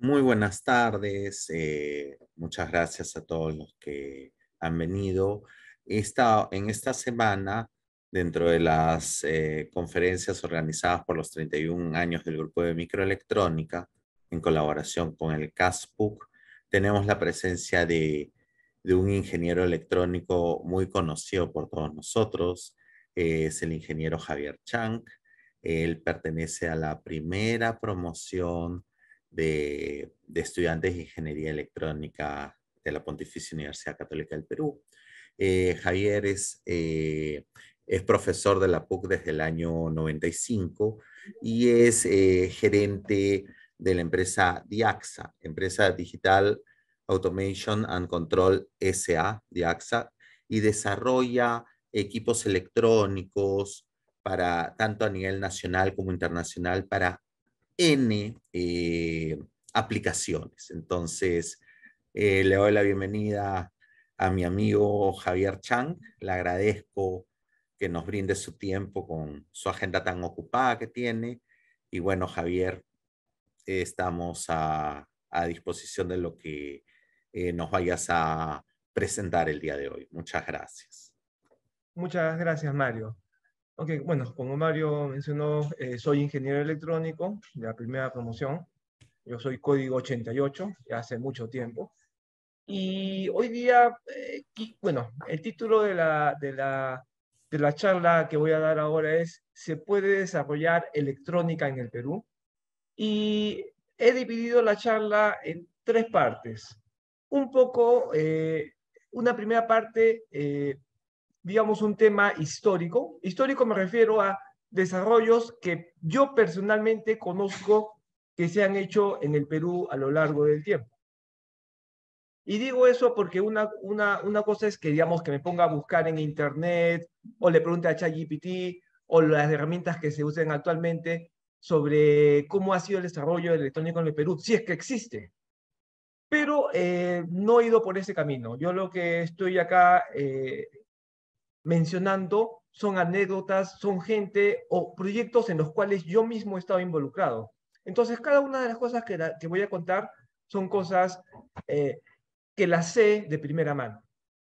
Muy buenas tardes, eh, muchas gracias a todos los que han venido. Esta, en esta semana, dentro de las eh, conferencias organizadas por los 31 años del Grupo de Microelectrónica, en colaboración con el CASPUC, tenemos la presencia de, un ingeniero electrónico muy conocido por todos nosotros, eh, es el ingeniero Javier Chang. Él pertenece a la primera promoción de, estudiantes de ingeniería electrónica de la Pontificia Universidad Católica del Perú. Eh, Javier eh, es, profesor de la PUC desde el año 95 y es eh, gerente de la empresa Diaxa, empresa digital Automation and Control SA, Diaxa, y desarrolla equipos electrónicos para tanto a nivel nacional como internacional para N eh, aplicaciones. Entonces, eh, le doy la bienvenida a mi amigo Javier Chang. Le agradezco que nos brinde su tiempo con su agenda tan ocupada que tiene. Y bueno, Javier, estamos a, disposición de lo que eh, nos vayas a presentar el día de hoy. Muchas gracias. Muchas gracias, Mario. Ok, bueno, como Mario mencionó, eh, soy ingeniero electrónico de la primera promoción. Yo soy código 88, ya hace mucho tiempo. Y hoy día, eh, bueno, el título de la, de, la, de la charla que voy a dar ahora es ¿Se puede desarrollar electrónica en el Perú? Y he dividido la charla en tres partes. Un poco, eh, una primera parte digamos, un tema histórico. Histórico me refiero a desarrollos que yo personalmente conozco que se han hecho en el Perú a lo largo del tiempo. Y digo eso porque una, una, una cosa es que, digamos, que me ponga a buscar en Internet o le pregunte a ChatGPT o las herramientas que se usen actualmente sobre cómo ha sido el desarrollo electrónico en el Perú, si es que existe. Pero eh, no he ido por ese camino. Yo lo que estoy acá eh, mencionando son anécdotas, son gente o proyectos en los cuales yo mismo he estado involucrado. Entonces, cada una de las cosas que, voy a contar son cosas eh, que las sé de primera mano,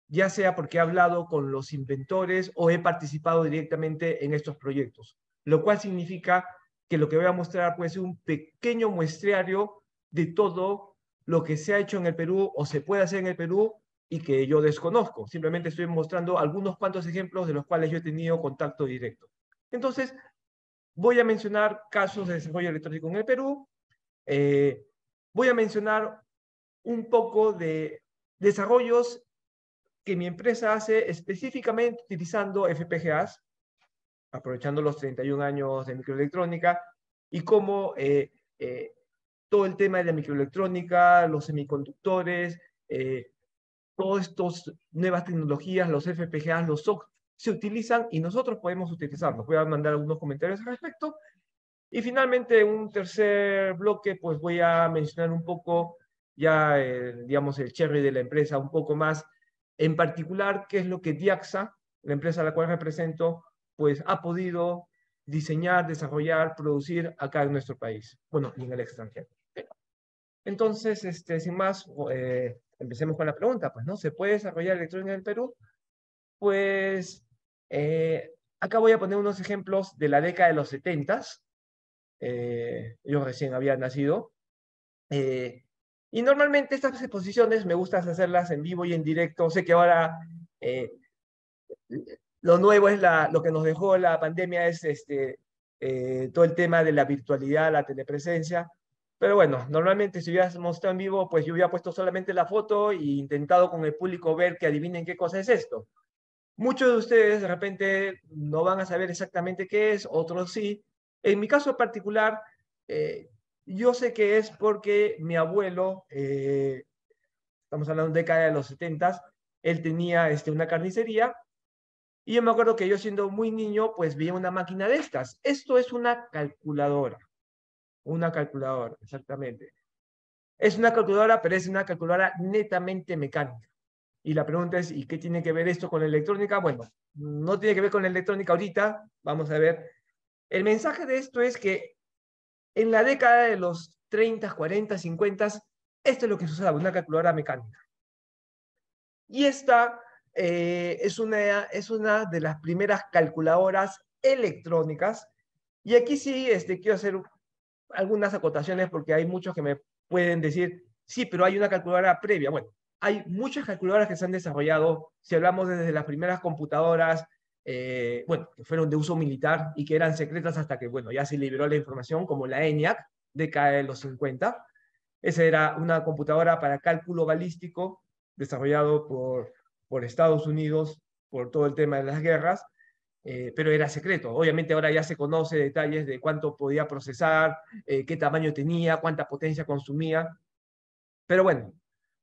ya sea porque he hablado con los inventores o he participado directamente en estos proyectos, lo cual significa que lo que voy a mostrar puede ser un pequeño muestreario de todo lo que se ha hecho en el Perú o se puede hacer en el Perú y que yo desconozco. Simplemente estoy mostrando algunos cuantos ejemplos de los cuales yo he tenido contacto directo. Entonces, voy a mencionar casos de desarrollo electrónico en el Perú. Eh, voy a mencionar un poco de desarrollos que mi empresa hace específicamente utilizando FPGAs, aprovechando los 31 años de microelectrónica, y cómo eh, eh, todo el tema de la microelectrónica, los semiconductores, eh, todas estas nuevas tecnologías, los FPGAs, los SOC, se utilizan y nosotros podemos utilizarlos. Voy a mandar algunos comentarios al respecto. Y finalmente, un tercer bloque, pues voy a mencionar un poco ya, eh, digamos, el cherry de la empresa, un poco más, en particular, qué es lo que Diaxa, la empresa a la cual represento, pues ha podido diseñar, desarrollar, producir acá en nuestro país, bueno, y en el extranjero. Entonces, este, sin más, eh, empecemos con la pregunta, pues, ¿no? ¿Se puede desarrollar electrónica en el Perú? Pues, eh, acá voy a poner unos ejemplos de la década de los 70. Eh, yo recién había nacido. Eh, y normalmente estas exposiciones me gusta hacerlas en vivo y en directo. Sé que ahora lo nuevo es lo que nos dejó la pandemia, es este, todo el tema de la virtualidad, la telepresencia. Pero bueno, normalmente si hubieras mostrado en vivo, pues yo hubiera puesto solamente la foto e intentado con el público ver que adivinen qué cosa es esto. Muchos de ustedes de repente no van a saber exactamente qué es, otros sí. En mi caso particular, eh, yo sé que es porque mi abuelo, eh, estamos hablando de década de los 70, él tenía este, una carnicería y yo me acuerdo que yo siendo muy niño, pues vi una máquina de estas. Esto es una calculadora. Una calculadora, exactamente. Es una calculadora, pero es una calculadora netamente mecánica. Y la pregunta es, ¿y qué tiene que ver esto con la electrónica? Bueno, no tiene que ver con la electrónica ahorita, vamos a ver. El mensaje de esto es que en la década de los 30, 40, 50, esto es lo que se usaba, una calculadora mecánica. Y esta eh, es, una, es una de las primeras calculadoras electrónicas. Y aquí sí este, quiero hacer algunas acotaciones porque hay muchos que me pueden decir, sí, pero hay una calculadora previa. Bueno, hay muchas calculadoras que se han desarrollado, si hablamos desde las primeras computadoras, eh, bueno, que fueron de uso militar y que eran secretas hasta que, bueno, ya se liberó la información, como la ENIAC, década de los 50. Esa era una computadora para cálculo balístico desarrollado por, por Estados Unidos por todo el tema de las guerras. Eh, pero era secreto. Obviamente ahora ya se conoce detalles de cuánto podía procesar, eh, qué tamaño tenía, cuánta potencia consumía. Pero bueno,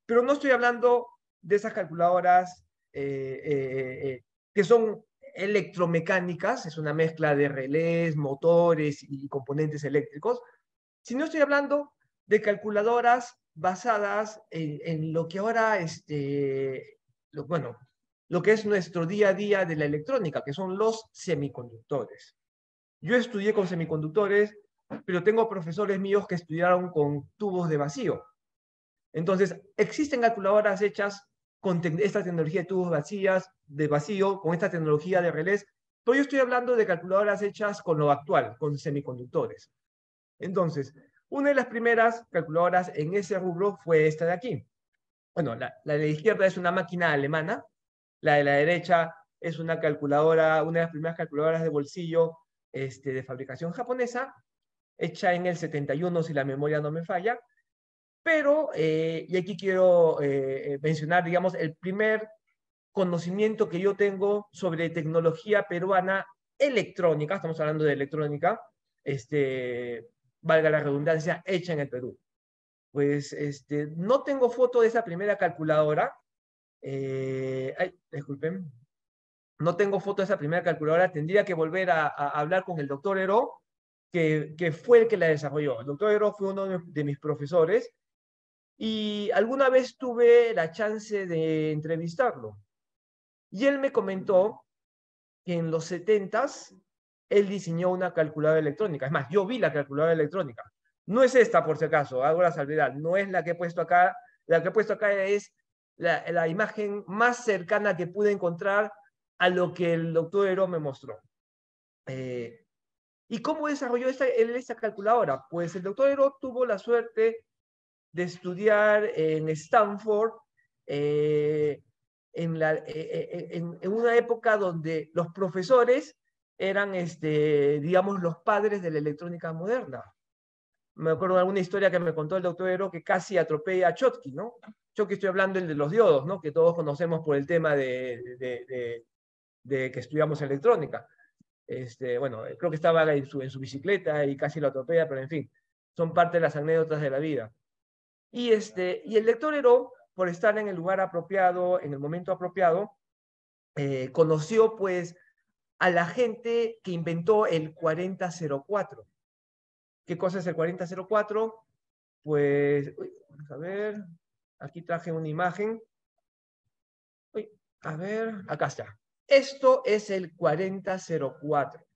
pero no estoy hablando de esas calculadoras eh, que son electromecánicas, es una mezcla de relés, motores y componentes eléctricos, sino estoy hablando de calculadoras basadas en, lo que ahora, este, lo, bueno, lo que es nuestro día a día de la electrónica, que son los semiconductores. Yo estudié con semiconductores, pero tengo profesores míos que estudiaron con tubos de vacío. Entonces, existen calculadoras hechas con esta tecnología de tubos vacías, de vacío, con esta tecnología de relés, pero yo estoy hablando de calculadoras hechas con lo actual, con semiconductores. Entonces, una de las primeras calculadoras en ese rubro fue esta de aquí. Bueno, la, la de la izquierda es una máquina alemana la de la derecha es una calculadora, una de las primeras calculadoras de bolsillo este, de fabricación japonesa, hecha en el 71, si la memoria no me falla. Pero, eh, y aquí quiero eh, mencionar, digamos, el primer conocimiento que yo tengo sobre tecnología peruana electrónica, estamos hablando de electrónica, este, valga la redundancia, hecha en el Perú. Pues este, no tengo foto de esa primera calculadora, eh, ay, disculpen. No tengo foto de esa primera calculadora. Tendría que volver a, hablar con el doctor ero que, fue el que la desarrolló. El doctor ero fue uno de, mis profesores y alguna vez tuve la chance de entrevistarlo. Y él me comentó que en los 70 él diseñó una calculadora electrónica. Es más, yo vi la calculadora electrónica. No es esta, por si acaso, hago la salvedad. No es la que he puesto acá. La que he puesto acá es la, imagen más cercana que pude encontrar a lo que el doctor Hero me mostró. Eh, ¿Y cómo desarrolló esta, esta calculadora? Pues el doctor Ero tuvo la suerte de estudiar en Stanford eh, en, la, eh, en, una época donde los profesores eran, este, digamos, los padres de la electrónica moderna me acuerdo de alguna historia que me contó el doctor Ero, que casi atropella a Chotky, ¿no? Chotky estoy hablando el de los diodos, ¿no? Que todos conocemos por el tema de, que estudiamos electrónica. Este, bueno, creo que estaba en su, bicicleta y casi lo atropella, pero en fin, son parte de las anécdotas de la vida. Y, este, y el doctor Ero, por estar en el lugar apropiado, en el momento apropiado, eh, conoció pues a la gente que inventó el 4004 ¿Qué cosa es el 4004? Pues, a ver, aquí traje una imagen. a ver, acá está. Esto es el 4004.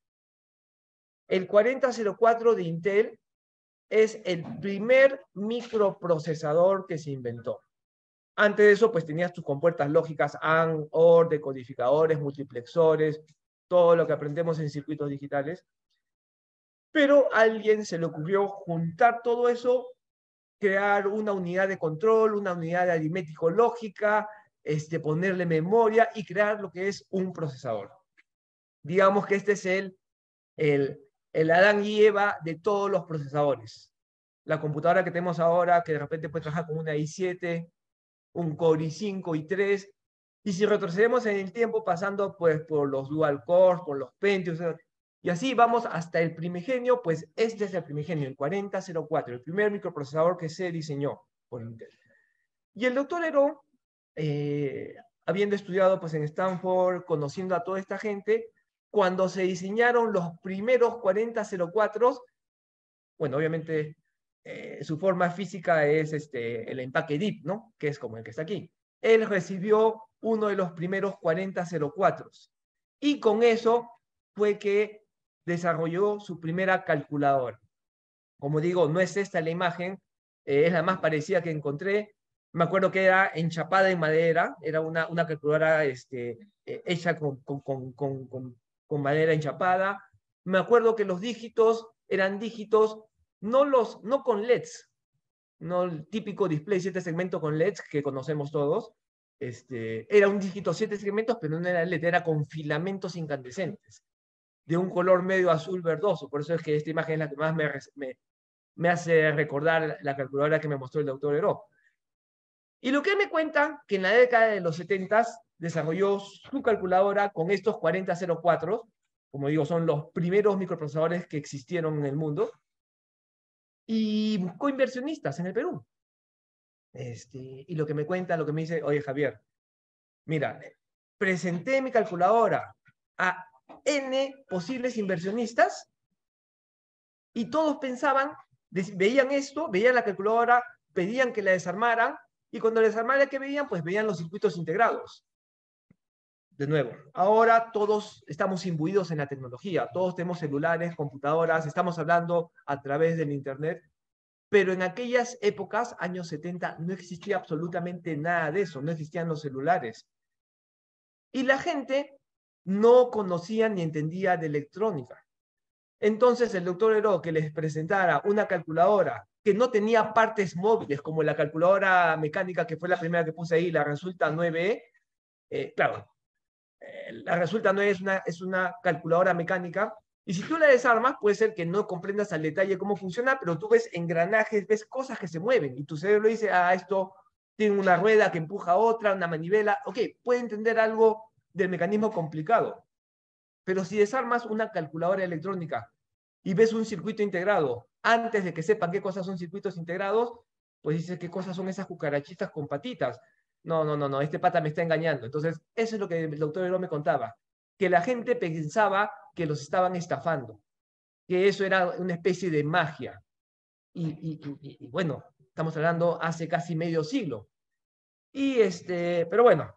El 4004 de Intel es el primer microprocesador que se inventó. Antes de eso, pues tenías tus compuertas lógicas AND, OR, decodificadores, multiplexores, todo lo que aprendemos en circuitos digitales. Pero a alguien se le ocurrió juntar todo eso, crear una unidad de control, una unidad de aritmético lógica, este, ponerle memoria y crear lo que es un procesador. Digamos que este es el, el, el Adán y Eva de todos los procesadores. La computadora que tenemos ahora, que de repente puede trabajar con una i7, un Core i5, y 3 y si retrocedemos en el tiempo pasando pues, por los dual cores, por los Pentium, y así vamos hasta el primigenio, pues este es el primigenio, el 4004, el primer microprocesador que se diseñó por Intel. Y el doctor Heró, eh, habiendo estudiado pues, en Stanford, conociendo a toda esta gente, cuando se diseñaron los primeros 4004, bueno, obviamente eh, su forma física es este, el empaque DIP, ¿no? Que es como el que está aquí. Él recibió uno de los primeros 4004. Y con eso fue que desarrolló su primera calculadora. Como digo, no es esta la imagen, eh, es la más parecida que encontré. Me acuerdo que era enchapada en madera, era una, una calculadora este, eh, hecha con, con, con, con madera enchapada. Me acuerdo que los dígitos eran dígitos no, los, no con LEDs, no el típico display 7 segmentos con LEDs que conocemos todos. Este, era un dígito siete segmentos, pero no era LED, era con filamentos incandescentes de un color medio azul verdoso. Por eso es que esta imagen es la que más me, me, hace recordar la calculadora que me mostró el doctor Heró. Y lo que me cuenta que en la década de los 70 desarrolló su calculadora con estos 4004, como digo, son los primeros microprocesadores que existieron en el mundo, y buscó inversionistas en el Perú. Este, y lo que me cuenta, lo que me dice, oye Javier, mira, presenté mi calculadora a N posibles inversionistas y todos pensaban, veían esto, veían la calculadora, pedían que la desarmaran y cuando la desarmaran, ¿qué veían? Pues veían los circuitos integrados. De nuevo, ahora todos estamos imbuidos en la tecnología, todos tenemos celulares, computadoras, estamos hablando a través del Internet, pero en aquellas épocas, años 70, no existía absolutamente nada de eso, no existían los celulares. Y la gente no conocía ni entendía de electrónica. Entonces el doctor Heró que les presentara una calculadora que no tenía partes móviles como la calculadora mecánica que fue la primera que puse ahí, la Resulta 9E, eh, claro, eh, la Resulta 9 es una, es una calculadora mecánica y si tú la desarmas, puede ser que no comprendas al detalle cómo funciona, pero tú ves engranajes, ves cosas que se mueven y tu cerebro dice, ah, esto tiene una rueda que empuja a otra, una manivela. Ok, puede entender algo del mecanismo complicado. Pero si desarmas una calculadora electrónica y ves un circuito integrado antes de que sepan qué cosas son circuitos integrados, pues dices qué cosas son esas cucarachitas con patitas. No, no, no, no, este pata me está engañando. Entonces, eso es lo que el doctor Heró me contaba, que la gente pensaba que los estaban estafando, que eso era una especie de magia. Y, y bueno, estamos hablando hace casi medio siglo. Y este, pero bueno,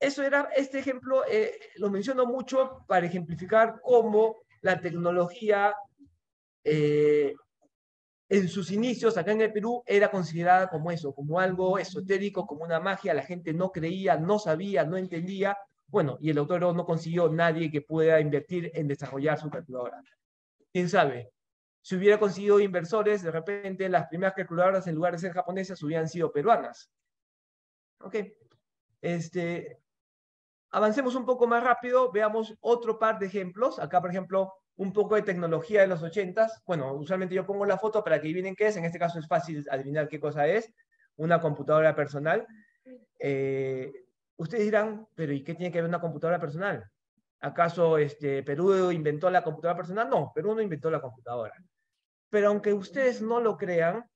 eso era, este ejemplo eh, lo menciono mucho para ejemplificar cómo la tecnología eh, en sus inicios acá en el Perú era considerada como eso, como algo esotérico, como una magia, la gente no creía, no sabía, no entendía, bueno, y el autor no consiguió nadie que pueda invertir en desarrollar su calculadora. ¿Quién sabe? Si hubiera conseguido inversores, de repente las primeras calculadoras en lugar de ser japonesas hubieran sido peruanas. Ok. Este, Avancemos un poco más rápido, veamos otro par de ejemplos. Acá, por ejemplo, un poco de tecnología de los ochentas. Bueno, usualmente yo pongo la foto para que adivinen qué es. En este caso es fácil adivinar qué cosa es. Una computadora personal. Eh, ustedes dirán, pero ¿y qué tiene que ver una computadora personal? ¿Acaso este, Perú inventó la computadora personal? No, Perú no inventó la computadora. Pero aunque ustedes no lo crean,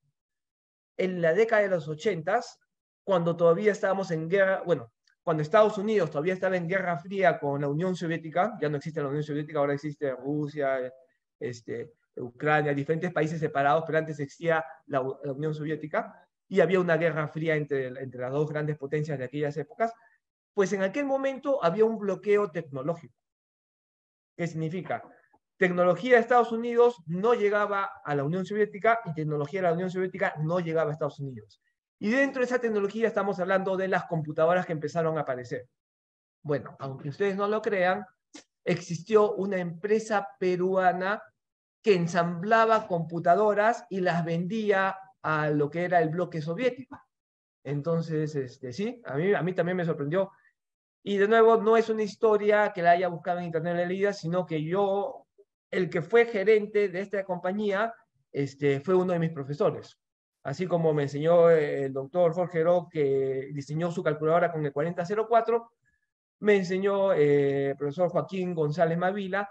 en la década de los ochentas, cuando todavía estábamos en guerra, bueno, cuando Estados Unidos todavía estaba en guerra fría con la Unión Soviética, ya no existe la Unión Soviética, ahora existe Rusia, este, Ucrania, diferentes países separados, pero antes existía la, Unión Soviética y había una guerra fría entre, entre las dos grandes potencias de aquellas épocas, pues en aquel momento había un bloqueo tecnológico. ¿Qué significa? Tecnología de Estados Unidos no llegaba a la Unión Soviética y tecnología de la Unión Soviética no llegaba a Estados Unidos. Y dentro de esa tecnología estamos hablando de las computadoras que empezaron a aparecer. Bueno, aunque ustedes no lo crean, existió una empresa peruana que ensamblaba computadoras y las vendía a lo que era el bloque soviético. Entonces, este, sí, a mí, a mí también me sorprendió. Y de nuevo, no es una historia que la haya buscado en Internet de la vida, sino que yo, el que fue gerente de esta compañía, este, fue uno de mis profesores así como me enseñó el doctor Jorge que diseñó su calculadora con el 4004, me enseñó eh, el profesor Joaquín González Mavila,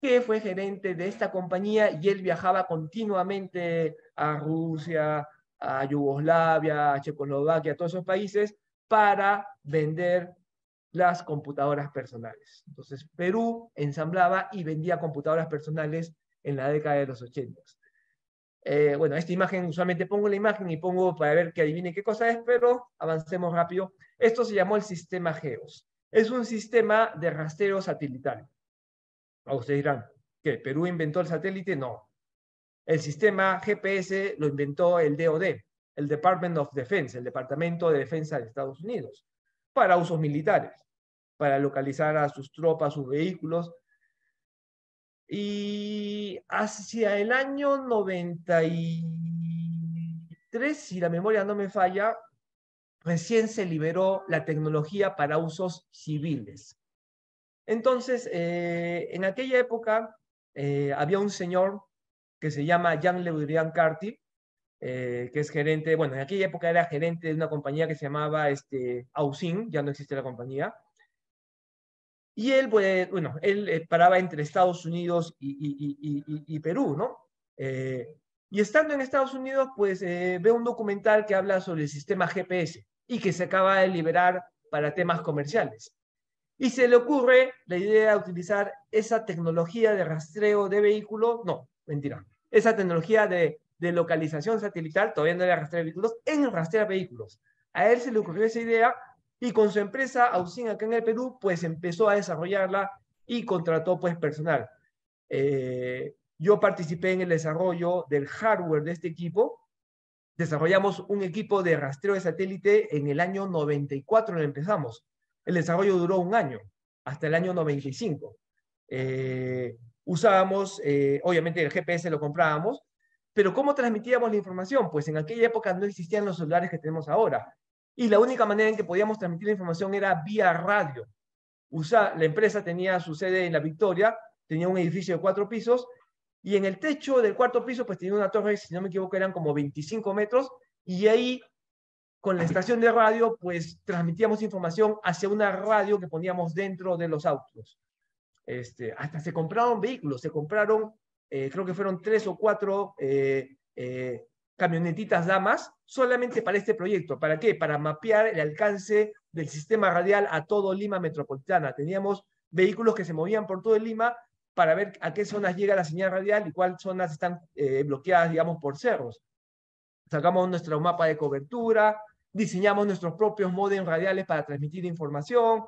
que fue gerente de esta compañía y él viajaba continuamente a Rusia, a Yugoslavia, a Checoslovaquia, a todos esos países para vender las computadoras personales. Entonces, Perú ensamblaba y vendía computadoras personales en la década de los 80. Eh, bueno, esta imagen, usualmente pongo la imagen y pongo para ver que adivine qué cosa es, pero avancemos rápido. Esto se llamó el sistema GEOS. Es un sistema de rastreo satelital. Ah, ustedes dirán, ¿que ¿Perú inventó el satélite? No. El sistema GPS lo inventó el DOD, el Department of Defense, el Departamento de Defensa de Estados Unidos, para usos militares, para localizar a sus tropas, sus vehículos y hacia el año 93, si la memoria no me falla, recién se liberó la tecnología para usos civiles. Entonces, eh, en aquella época eh, había un señor que se llama Jean Leudrian Carty, eh, que es gerente, bueno, en aquella época era gerente de una compañía que se llamaba este, Ausin, ya no existe la compañía, y él, bueno, él eh, paraba entre Estados Unidos y, Perú, ¿no? Eh, y estando en Estados Unidos, pues eh, ve un documental que habla sobre el sistema GPS y que se acaba de liberar para temas comerciales. Y se le ocurre la idea de utilizar esa tecnología de rastreo de vehículos, no, mentira, esa tecnología de, localización satelital, todavía no era rastrear vehículos, en rastrear vehículos. A él se le ocurrió esa idea y con su empresa Ausin acá en el Perú, pues empezó a desarrollarla y contrató pues personal. Eh, yo participé en el desarrollo del hardware de este equipo. Desarrollamos un equipo de rastreo de satélite en el año 94, lo empezamos. El desarrollo duró un año, hasta el año 95. Eh, usábamos, eh, obviamente el GPS lo comprábamos, pero ¿cómo transmitíamos la información? Pues en aquella época no existían los celulares que tenemos ahora. Y la única manera en que podíamos transmitir la información era vía radio. USA, la empresa tenía su sede en La Victoria, tenía un edificio de cuatro pisos y en el techo del cuarto piso pues tenía una torre, si no me equivoco, eran como 25 metros y ahí con la estación de radio pues transmitíamos información hacia una radio que poníamos dentro de los autos. Este, hasta se compraron vehículos, se compraron, eh, creo que fueron tres o cuatro eh, eh camionetitas damas solamente para este proyecto. ¿Para qué? Para mapear el alcance del sistema radial a todo Lima metropolitana. Teníamos vehículos que se movían por todo Lima para ver a qué zonas llega la señal radial y cuáles zonas están eh, bloqueadas, digamos, por cerros. Sacamos nuestro mapa de cobertura, diseñamos nuestros propios modems radiales para transmitir información,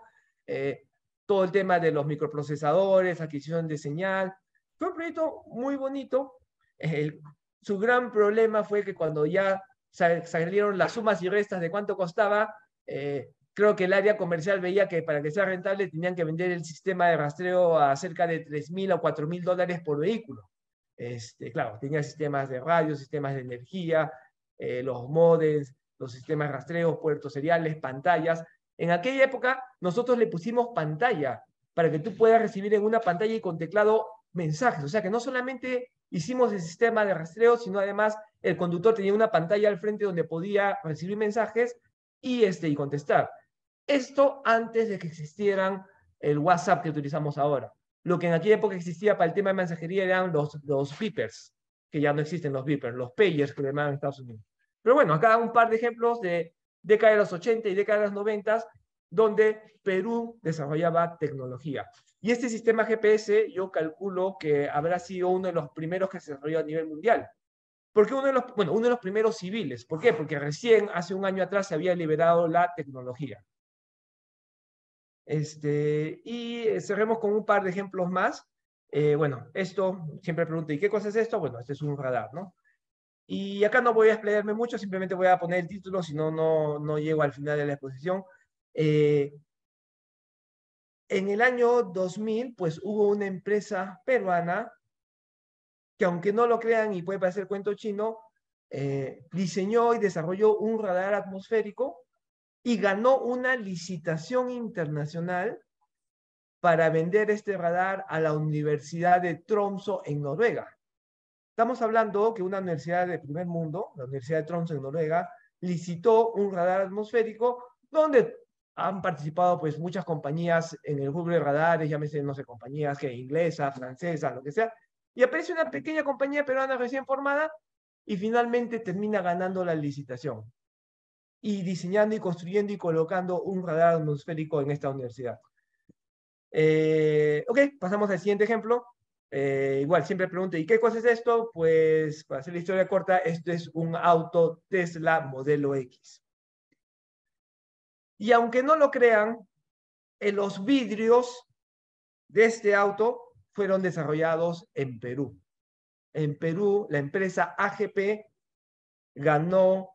eh, todo el tema de los microprocesadores, adquisición de señal. Fue un proyecto muy bonito. El, su gran problema fue que cuando ya salieron las sumas y restas de cuánto costaba, eh, creo que el área comercial veía que para que sea rentable tenían que vender el sistema de rastreo a cerca de 3.000 o 4.000 dólares por vehículo. Este, claro, tenía sistemas de radio, sistemas de energía, eh, los modems, los sistemas de rastreo, puertos seriales, pantallas. En aquella época nosotros le pusimos pantalla para que tú puedas recibir en una pantalla y con teclado mensajes. O sea que no solamente hicimos el sistema de rastreo, sino además el conductor tenía una pantalla al frente donde podía recibir mensajes y, este, y contestar. Esto antes de que existieran el WhatsApp que utilizamos ahora. Lo que en aquella época existía para el tema de mensajería eran los, los beepers, que ya no existen los beepers, los payers que le llaman en Estados Unidos. Pero bueno, acá un par de ejemplos de década de los 80 y década de los 90, donde Perú desarrollaba tecnología. Y este sistema GPS yo calculo que habrá sido uno de los primeros que se desarrolló a nivel mundial. Porque uno de los, bueno, uno de los primeros civiles. ¿Por qué? Porque recién, hace un año atrás, se había liberado la tecnología. Este, y eh, cerremos con un par de ejemplos más. Eh, bueno, esto, siempre pregunto, ¿y qué cosa es esto? Bueno, este es un radar, ¿no? Y acá no voy a explayarme mucho, simplemente voy a poner el título, si no, no llego al final de la exposición. Eh, en el año 2000, pues hubo una empresa peruana que aunque no lo crean y puede parecer cuento chino, eh, diseñó y desarrolló un radar atmosférico y ganó una licitación internacional para vender este radar a la Universidad de Tromso en Noruega. Estamos hablando que una universidad de primer mundo, la Universidad de Tromso en Noruega, licitó un radar atmosférico donde han participado pues muchas compañías en el rubro de radares, llámese, no sé, compañías que inglesas, francesas, lo que sea, y aparece una pequeña compañía peruana recién formada y finalmente termina ganando la licitación y diseñando y construyendo y colocando un radar atmosférico en esta universidad. Eh, ok, pasamos al siguiente ejemplo. Eh, igual siempre pregunto, ¿y qué cosa es esto? Pues para hacer la historia corta, esto es un auto Tesla modelo X. Y aunque no lo crean, eh, los vidrios de este auto fueron desarrollados en Perú. En Perú, la empresa AGP ganó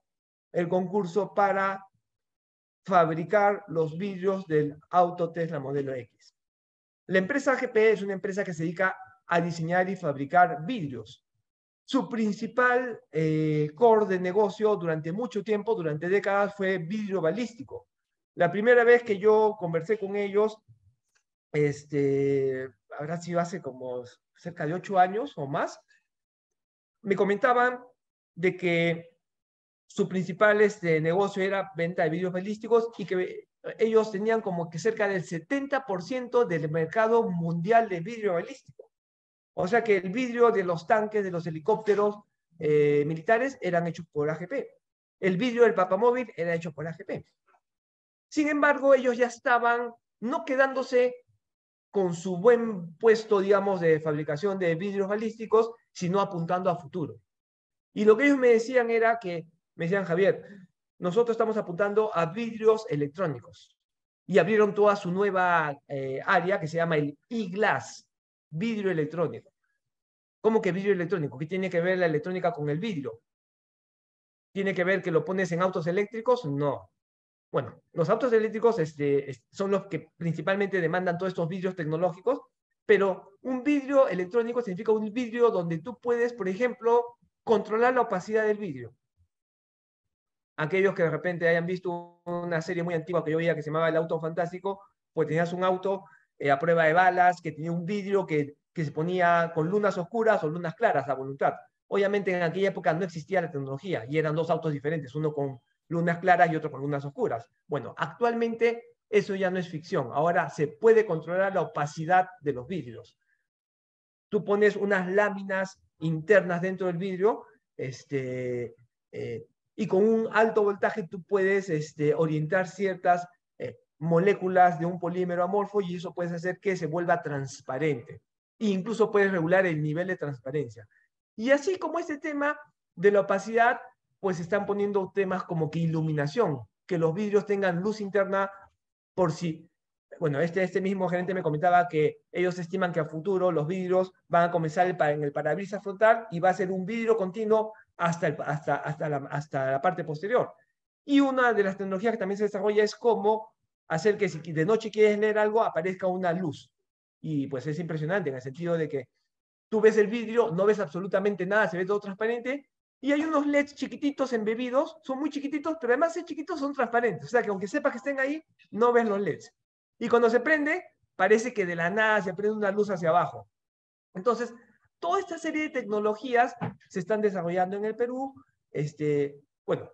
el concurso para fabricar los vidrios del auto Tesla modelo X. La empresa AGP es una empresa que se dedica a diseñar y fabricar vidrios. Su principal eh, core de negocio durante mucho tiempo, durante décadas, fue vidrio balístico. La primera vez que yo conversé con ellos, este, habrá sido hace como cerca de ocho años o más, me comentaban de que su principal este, negocio era venta de vidrios balísticos y que ellos tenían como que cerca del 70% del mercado mundial de vidrio balístico. O sea que el vidrio de los tanques, de los helicópteros eh, militares eran hechos por AGP. El vidrio del papamóvil era hecho por AGP. Sin embargo, ellos ya estaban no quedándose con su buen puesto, digamos, de fabricación de vidrios balísticos, sino apuntando a futuro. Y lo que ellos me decían era que, me decían, Javier, nosotros estamos apuntando a vidrios electrónicos. Y abrieron toda su nueva eh, área que se llama el e-glass, vidrio electrónico. ¿Cómo que vidrio electrónico? ¿Qué tiene que ver la electrónica con el vidrio? ¿Tiene que ver que lo pones en autos eléctricos? No. Bueno, los autos eléctricos este, son los que principalmente demandan todos estos vidrios tecnológicos, pero un vidrio electrónico significa un vidrio donde tú puedes, por ejemplo, controlar la opacidad del vidrio. Aquellos que de repente hayan visto una serie muy antigua que yo veía que se llamaba El Auto Fantástico, pues tenías un auto eh, a prueba de balas, que tenía un vidrio que se ponía con lunas oscuras o lunas claras a voluntad. Obviamente en aquella época no existía la tecnología y eran dos autos diferentes, uno con lunas claras y otras con lunas oscuras. Bueno, actualmente eso ya no es ficción. Ahora se puede controlar la opacidad de los vidrios. Tú pones unas láminas internas dentro del vidrio este, eh, y con un alto voltaje tú puedes este, orientar ciertas eh, moléculas de un polímero amorfo y eso puedes hacer que se vuelva transparente. E incluso puedes regular el nivel de transparencia. Y así como este tema de la opacidad, pues están poniendo temas como que iluminación, que los vidrios tengan luz interna por si, bueno, este, este mismo gerente me comentaba que ellos estiman que a futuro los vidrios van a comenzar en el parabrisas frontal y va a ser un vidrio continuo hasta, hasta, hasta, hasta la parte posterior. Y una de las tecnologías que también se desarrolla es cómo hacer que si de noche quieres leer algo aparezca una luz. Y pues es impresionante en el sentido de que tú ves el vidrio, no ves absolutamente nada, se ve todo transparente y hay unos LEDs chiquititos embebidos, son muy chiquititos, pero además de chiquitos son transparentes. O sea que aunque sepas que estén ahí, no ves los LEDs. Y cuando se prende, parece que de la nada se prende una luz hacia abajo. Entonces, toda esta serie de tecnologías se están desarrollando en el Perú. Este, bueno,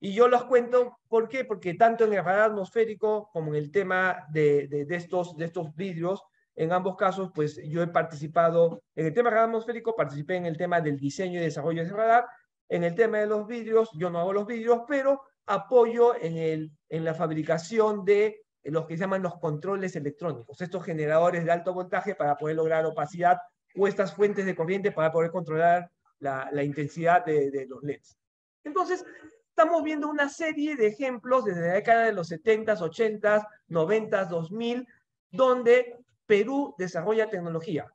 y yo los cuento, ¿por qué? Porque tanto en el radar atmosférico como en el tema de, estos, de estos vidrios, en ambos casos, pues yo he participado en el tema del radar atmosférico, participé en el tema del diseño y desarrollo de ese radar. En el tema de los vidrios, yo no hago los vidrios, pero apoyo en, el, en la fabricación de los que se llaman los controles electrónicos, estos generadores de alto voltaje para poder lograr opacidad o estas fuentes de corriente para poder controlar la, intensidad de, de los LEDs. Entonces, estamos viendo una serie de ejemplos desde la década de los 70s, 80 90 2000, donde Perú desarrolla tecnología,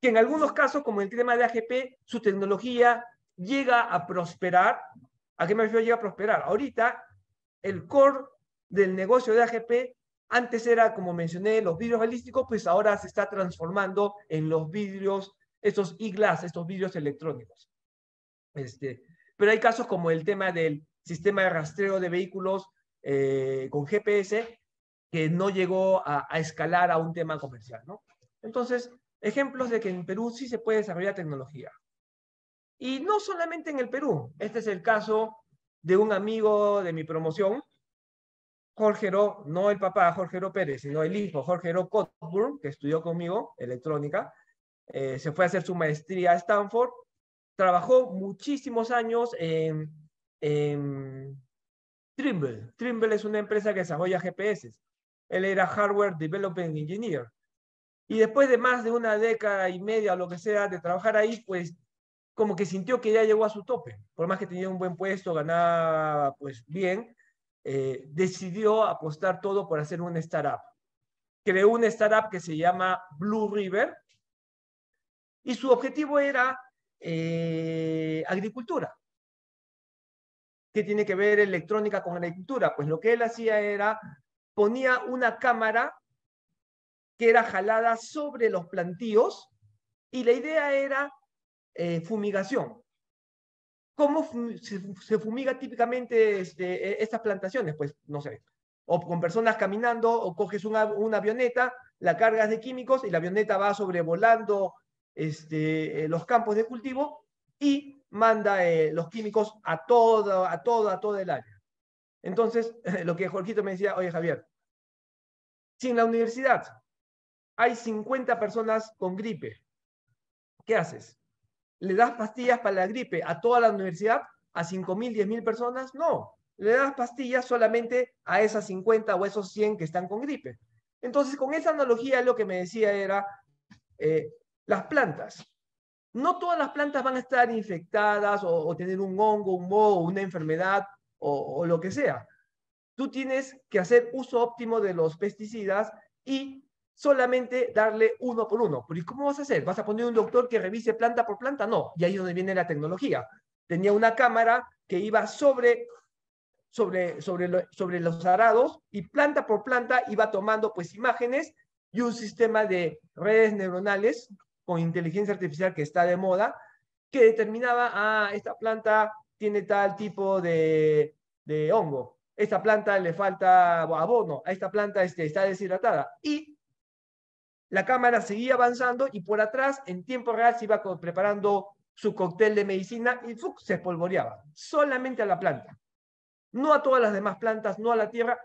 que en algunos casos, como el tema de AGP, su tecnología llega a prosperar. ¿A qué me refiero llega a prosperar? Ahorita, el core del negocio de AGP, antes era, como mencioné, los vidrios balísticos, pues ahora se está transformando en los vidrios, estos iglas, estos vidrios electrónicos. Este, pero hay casos como el tema del sistema de rastreo de vehículos eh, con GPS, que no llegó a, escalar a un tema comercial. ¿no? Entonces, ejemplos de que en Perú sí se puede desarrollar tecnología. Y no solamente en el Perú. Este es el caso de un amigo de mi promoción, Jorge Ro, no el papá Jorge Ro Pérez, sino el hijo Jorge Cotburn, que estudió conmigo electrónica, eh, se fue a hacer su maestría a Stanford, trabajó muchísimos años en Trimble. Trimble es una empresa que desarrolla GPS. Él era Hardware Development Engineer. Y después de más de una década y media o lo que sea de trabajar ahí, pues como que sintió que ya llegó a su tope. Por más que tenía un buen puesto, ganaba pues bien, eh, decidió apostar todo por hacer un startup. Creó una startup que se llama Blue River y su objetivo era eh, agricultura. ¿Qué tiene que ver electrónica con agricultura? Pues lo que él hacía era ponía una cámara que era jalada sobre los plantíos y la idea era eh, fumigación. ¿Cómo se fumiga típicamente este, e, estas plantaciones? Pues no sé, o con personas caminando, o coges una, avioneta, la cargas de químicos y la avioneta va sobrevolando este, eh, los campos de cultivo y manda eh, los químicos a todo, a todo, a todo el área. Entonces, lo que Jorgito me decía, oye Javier, sin la universidad hay 50 personas con gripe, ¿qué haces? ¿Le das pastillas para la gripe a toda la universidad? ¿A 5.000, 10.000 personas? No, le das pastillas solamente a esas 50 o esos 100 que están con gripe. Entonces, con esa analogía lo que me decía era eh, las plantas. No todas las plantas van a estar infectadas o, o tener un hongo, un moho, una enfermedad o, lo que sea. Tú tienes que hacer uso óptimo de los pesticidas y solamente darle uno por uno. ¿Y cómo vas a hacer? ¿Vas a poner un doctor que revise planta por planta? No, y ahí es donde viene la tecnología. Tenía una cámara que iba sobre, sobre, sobre, sobre los arados y planta por planta iba tomando pues imágenes y un sistema de redes neuronales con inteligencia artificial que está de moda que determinaba a ah, esta planta tiene tal tipo de, de hongo. Esta planta le falta abono, a esta planta este, está deshidratada. Y la cámara seguía avanzando y por atrás, en tiempo real, se iba preparando su cóctel de medicina y se espolvoreaba. Solamente a la planta. No a todas las demás plantas, no a la tierra.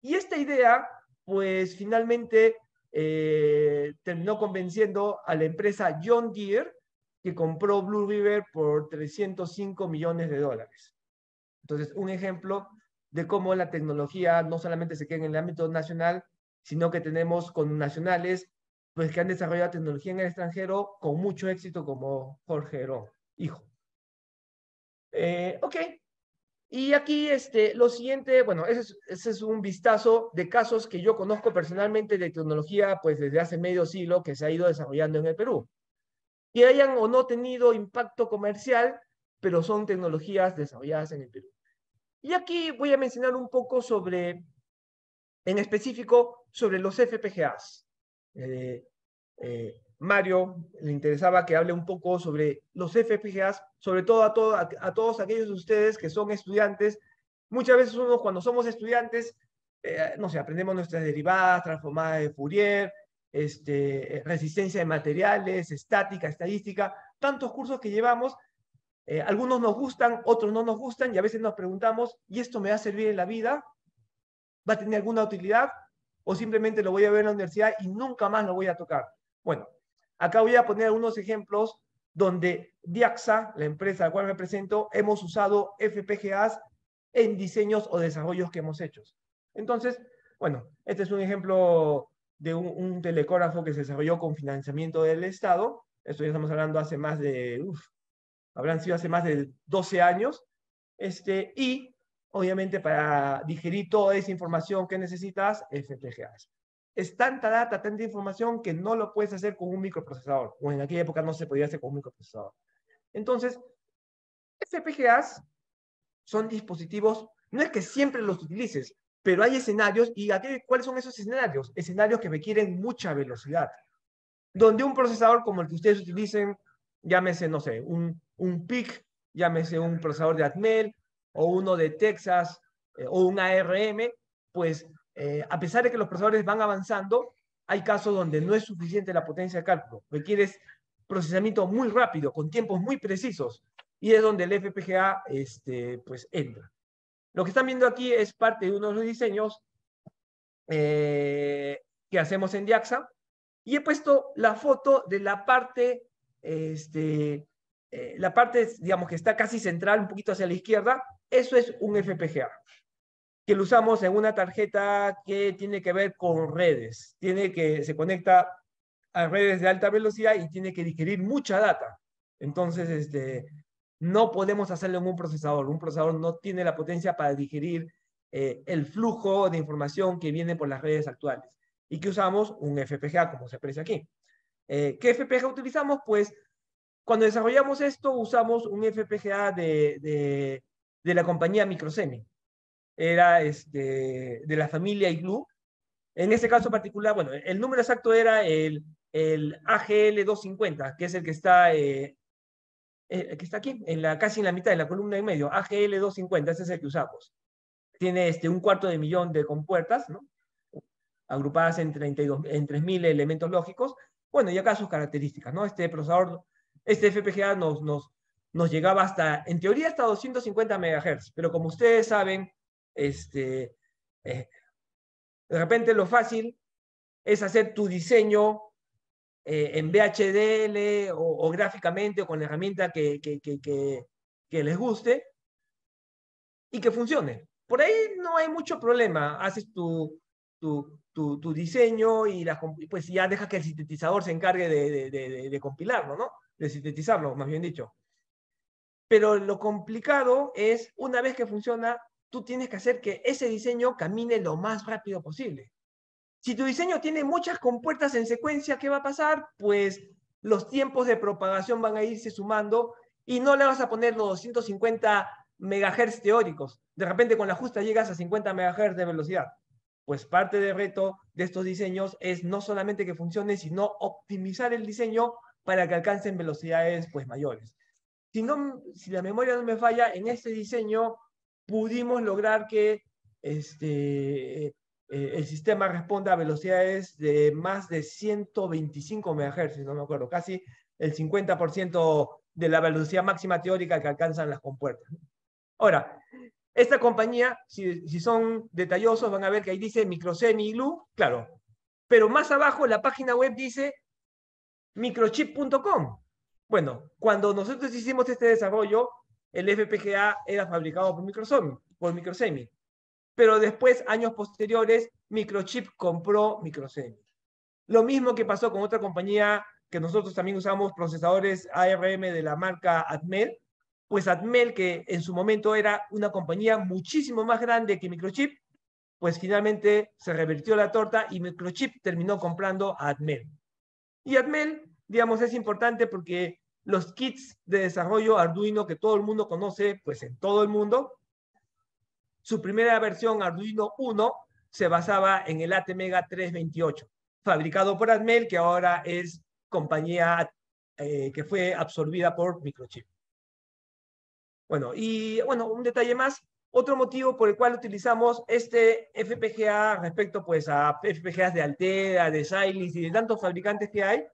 Y esta idea, pues finalmente eh, terminó convenciendo a la empresa John Deere que compró Blue River por 305 millones de dólares. Entonces, un ejemplo de cómo la tecnología no solamente se queda en el ámbito nacional, sino que tenemos con nacionales pues, que han desarrollado tecnología en el extranjero con mucho éxito, como Jorge Herón, hijo. Eh, ok. Y aquí este, lo siguiente, bueno, ese es, ese es, un vistazo de casos que yo conozco personalmente de tecnología, pues desde hace medio siglo que se ha ido desarrollando en el Perú que hayan o no tenido impacto comercial, pero son tecnologías desarrolladas en el Perú. Y aquí voy a mencionar un poco sobre, en específico, sobre los FPGAs. Eh, eh, Mario le interesaba que hable un poco sobre los FPGAs, sobre todo a, todos aquellos de ustedes que son estudiantes. Muchas veces uno cuando somos estudiantes, eh, no sé, aprendemos nuestras derivadas, transformadas de Fourier, este, eh, resistencia de materiales, estática, estadística, tantos cursos que llevamos. Eh, algunos nos gustan, otros no nos gustan y a veces nos preguntamos, ¿y esto me va a servir en la vida? ¿Va a tener alguna utilidad? ¿O simplemente lo voy a ver en la universidad y nunca más lo voy a tocar? Bueno, acá voy a poner algunos ejemplos donde Diaxa, la empresa a la cual represento, hemos usado FPGAs en diseños o desarrollos que hemos hecho. Entonces, bueno, este es un ejemplo de un, un, que se desarrolló con financiamiento del Estado. Esto ya estamos hablando hace más de, uf, habrán sido hace más de 12 años. Este, y obviamente para digerir toda esa información que necesitas, FPGAs. Es tanta data, tanta información que no lo puedes hacer con un microprocesador, o en aquella época no se podía hacer con un microprocesador. Entonces, FPGAs son dispositivos, no es que siempre los utilices, pero hay escenarios, ¿y aquí cuáles son esos escenarios? Escenarios que requieren mucha velocidad, donde un procesador como el que ustedes utilicen, llámese, no sé, un, un PIC, llámese un procesador de Atmel o uno de Texas eh, o un ARM, pues eh, a pesar de que los procesadores van avanzando, hay casos donde no es suficiente la potencia de cálculo, Requiere procesamiento muy rápido, con tiempos muy precisos, y es donde el FPGA este, pues, entra. Lo que están viendo aquí es parte de uno de los diseños eh, que hacemos en Diaxa y he puesto la foto de la parte, este, eh, la parte, digamos, que está casi central, un poquito hacia la izquierda. Eso es un FPGA que lo usamos en una tarjeta que tiene que ver con redes, tiene que se conecta a redes de alta velocidad y tiene que digerir mucha data. Entonces, este, no podemos hacerlo en un procesador. Un procesador no tiene la potencia para digerir eh, el flujo de información que viene por las redes actuales. Y que usamos un FPGA, como se aprecia aquí. Eh, ¿Qué FPGA utilizamos? Pues cuando desarrollamos esto, usamos un FPGA de, la compañía Microsemi. Era este, de la familia Iglu. En este caso particular, bueno, el número exacto era el, el AGL250, que es el que está eh, eh, que está aquí, en la, casi en la mitad, de la columna y medio, AGL 250, ese es el que usamos. Tiene este, un cuarto de millón de compuertas, ¿no? agrupadas en, en 3.000 elementos lógicos. Bueno, y acá sus características, ¿no? Este procesador, este FPGA nos, nos, nos llegaba hasta, en teoría, hasta 250 MHz, pero como ustedes saben, este, eh, de repente lo fácil es hacer tu diseño eh, en VHDL o, gráficamente o con la herramienta que, que, les guste y que funcione. Por ahí no hay mucho problema. Haces tu, tu, tu, diseño y pues ya dejas que el sintetizador se encargue de, de, de compilarlo, ¿no? De sintetizarlo, más bien dicho. Pero lo complicado es, una vez que funciona, tú tienes que hacer que ese diseño camine lo más rápido posible. Si tu diseño tiene muchas compuertas en secuencia, ¿qué va a pasar? Pues los tiempos de propagación van a irse sumando y no le vas a poner los 250 megahertz teóricos. De repente con la justa llegas a 50 megahertz de velocidad. Pues parte del reto de estos diseños es no solamente que funcione, sino optimizar el diseño para que alcancen velocidades pues mayores. Si, no, si la memoria no me falla, en este diseño pudimos lograr que este, eh, el sistema responde a velocidades de más de 125 MHz, no me acuerdo, casi el 50% de la velocidad máxima teórica que alcanzan las compuertas. Ahora, esta compañía, si, son detallosos, van a ver que ahí dice microsemi Lu, claro, pero más abajo en la página web dice microchip.com. Bueno, cuando nosotros hicimos este desarrollo, el FPGA era fabricado por por Microsemi pero después, años posteriores, Microchip compró Microsemi. Lo mismo que pasó con otra compañía que nosotros también usamos procesadores ARM de la marca Atmel, pues Atmel, que en su momento era una compañía muchísimo más grande que Microchip, pues finalmente se revirtió la torta y Microchip terminó comprando a Atmel. Y Atmel, digamos, es importante porque los kits de desarrollo Arduino que todo el mundo conoce, pues en todo el mundo, su primera versión, Arduino 1, se basaba en el ATmega 328, fabricado por Atmel, que ahora es compañía eh, que fue absorbida por Microchip. Bueno, y bueno, un detalle más. Otro motivo por el cual utilizamos este FPGA respecto pues, a FPGAs de Altera, de Xilinx y de tantos fabricantes que hay,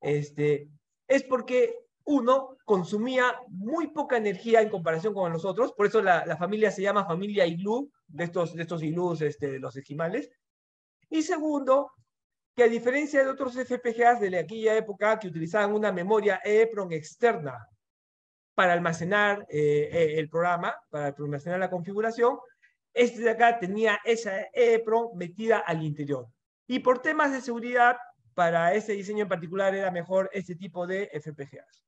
este, es porque uno consumía muy poca energía en comparación con los otros, por eso la, familia se llama familia iglú, de estos, de estos este, los esquimales. Y segundo, que a diferencia de otros FPGAs de aquella época que utilizaban una memoria EEPROM externa para almacenar eh, eh, el programa, para almacenar la configuración, este de acá tenía esa EEPROM metida al interior. Y por temas de seguridad, para ese diseño en particular era mejor este tipo de FPGAs.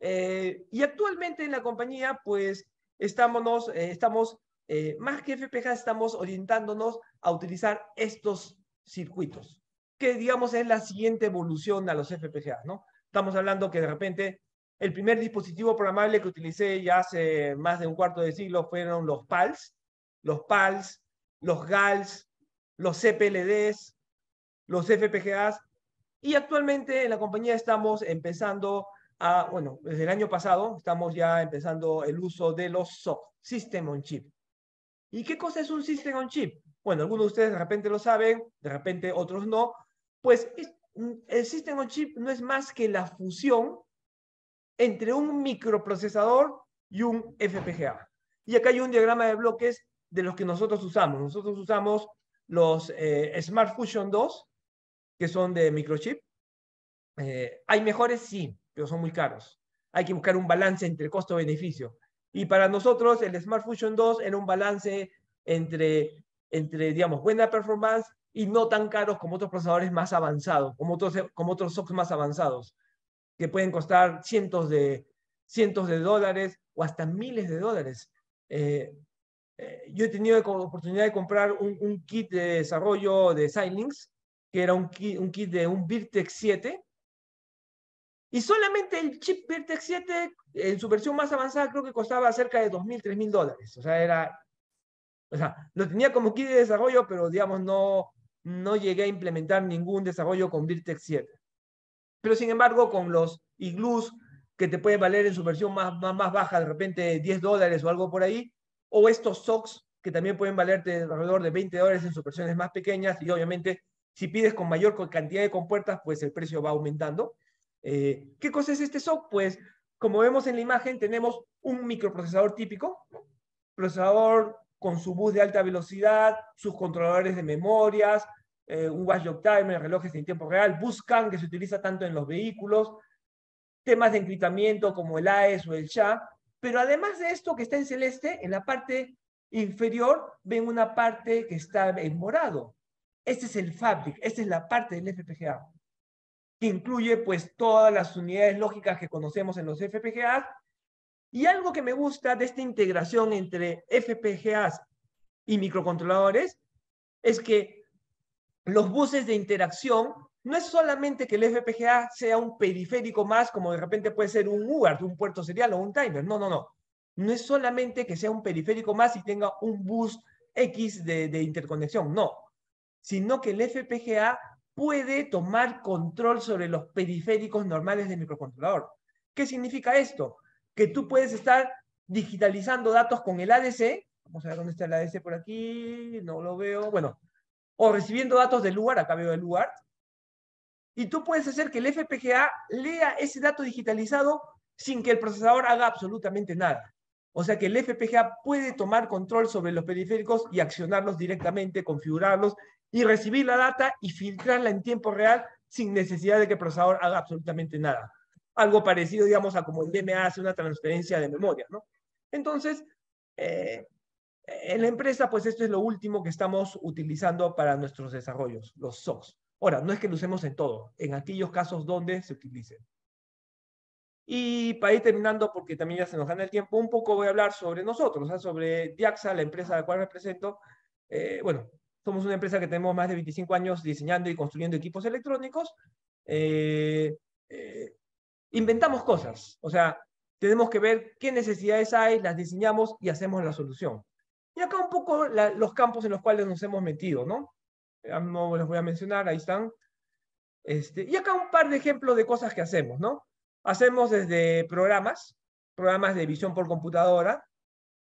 Eh, y actualmente en la compañía, pues, eh, estamos estamos, eh, más que FPGA, estamos orientándonos a utilizar estos circuitos, que digamos es la siguiente evolución a los FPGA, ¿no? Estamos hablando que de repente el primer dispositivo programable que utilicé ya hace más de un cuarto de siglo fueron los PALs, los PALs, los GALs, los CPLDs, los FPGAs, y actualmente en la compañía estamos empezando bueno, desde el año pasado estamos ya empezando el uso de los SOC, System on Chip. ¿Y qué cosa es un System on Chip? Bueno, algunos de ustedes de repente lo saben, de repente otros no. Pues mm, el System on Chip no es más que la fusión entre un microprocesador y un FPGA. Y acá hay un diagrama de bloques de los que nosotros usamos. Nosotros usamos los eh, Smart Fusion 2, que son de microchip. Eh, ¿Hay mejores? Sí pero son muy caros. Hay que buscar un balance entre costo-beneficio. Y para nosotros el Smart Fusion 2 era un balance entre, entre digamos, buena performance y no tan caros como otros procesadores más avanzados, como otros, como otros SOCs más avanzados, que pueden costar cientos de, cientos de dólares o hasta miles de dólares. Eh, eh, yo he tenido la oportunidad de comprar un, kit de desarrollo de Xilinx, que era un un kit de un Virtex 7, y solamente el chip Virtex 7, en su versión más avanzada, creo que costaba cerca de 2.000, 3.000 dólares. O sea, era. O sea, lo tenía como kit de desarrollo, pero digamos, no, no llegué a implementar ningún desarrollo con Virtex 7. Pero sin embargo, con los Iglus, que te pueden valer en su versión más, más, baja, de repente 10 dólares o algo por ahí, o estos Socks, que también pueden valerte alrededor de 20 dólares en sus versiones más pequeñas, y obviamente, si pides con mayor cantidad de compuertas, pues el precio va aumentando. Eh, ¿Qué cosa es este SOC? Pues, como vemos en la imagen, tenemos un microprocesador típico, procesador con su bus de alta velocidad, sus controladores de memorias, eh, un watchdog timer, relojes en tiempo real, buscan que se utiliza tanto en los vehículos, temas de encriptamiento como el AES o el SHA, pero además de esto que está en celeste, en la parte inferior ven una parte que está en morado. Este es el fabric, esta es la parte del FPGA que incluye pues todas las unidades lógicas que conocemos en los FPGAs. Y algo que me gusta de esta integración entre FPGAs y microcontroladores es que los buses de interacción no es solamente que el FPGA sea un periférico más, como de repente puede ser un UART, un puerto serial o un timer. No, no, no. No es solamente que sea un periférico más y tenga un bus X de, de interconexión. No. Sino que el FPGA puede tomar control sobre los periféricos normales del microcontrolador. ¿Qué significa esto? Que tú puedes estar digitalizando datos con el ADC, vamos a ver dónde está el ADC por aquí, no lo veo, bueno, o recibiendo datos del lugar, acá veo el lugar, y tú puedes hacer que el FPGA lea ese dato digitalizado sin que el procesador haga absolutamente nada. O sea que el FPGA puede tomar control sobre los periféricos y accionarlos directamente, configurarlos y recibir la data y filtrarla en tiempo real sin necesidad de que el procesador haga absolutamente nada. Algo parecido, digamos, a como el DMA hace una transferencia de memoria, ¿no? Entonces, eh, en la empresa, pues esto es lo último que estamos utilizando para nuestros desarrollos, los SOCs. Ahora, no es que lo usemos en todo, en aquellos casos donde se utilicen. Y para ir terminando, porque también ya se nos gana el tiempo, un poco voy a hablar sobre nosotros, ¿ah? sobre Diaxa, la empresa a la cual represento. Eh, bueno, somos una empresa que tenemos más de 25 años diseñando y construyendo equipos electrónicos. Eh, eh, inventamos cosas, o sea, tenemos que ver qué necesidades hay, las diseñamos y hacemos la solución. Y acá un poco los campos en los cuales nos hemos metido, ¿no? Ah, no los voy a mencionar, ahí están. Este, y acá un par de ejemplos de cosas que hacemos, ¿no? Hacemos desde programas, programas de visión por computadora,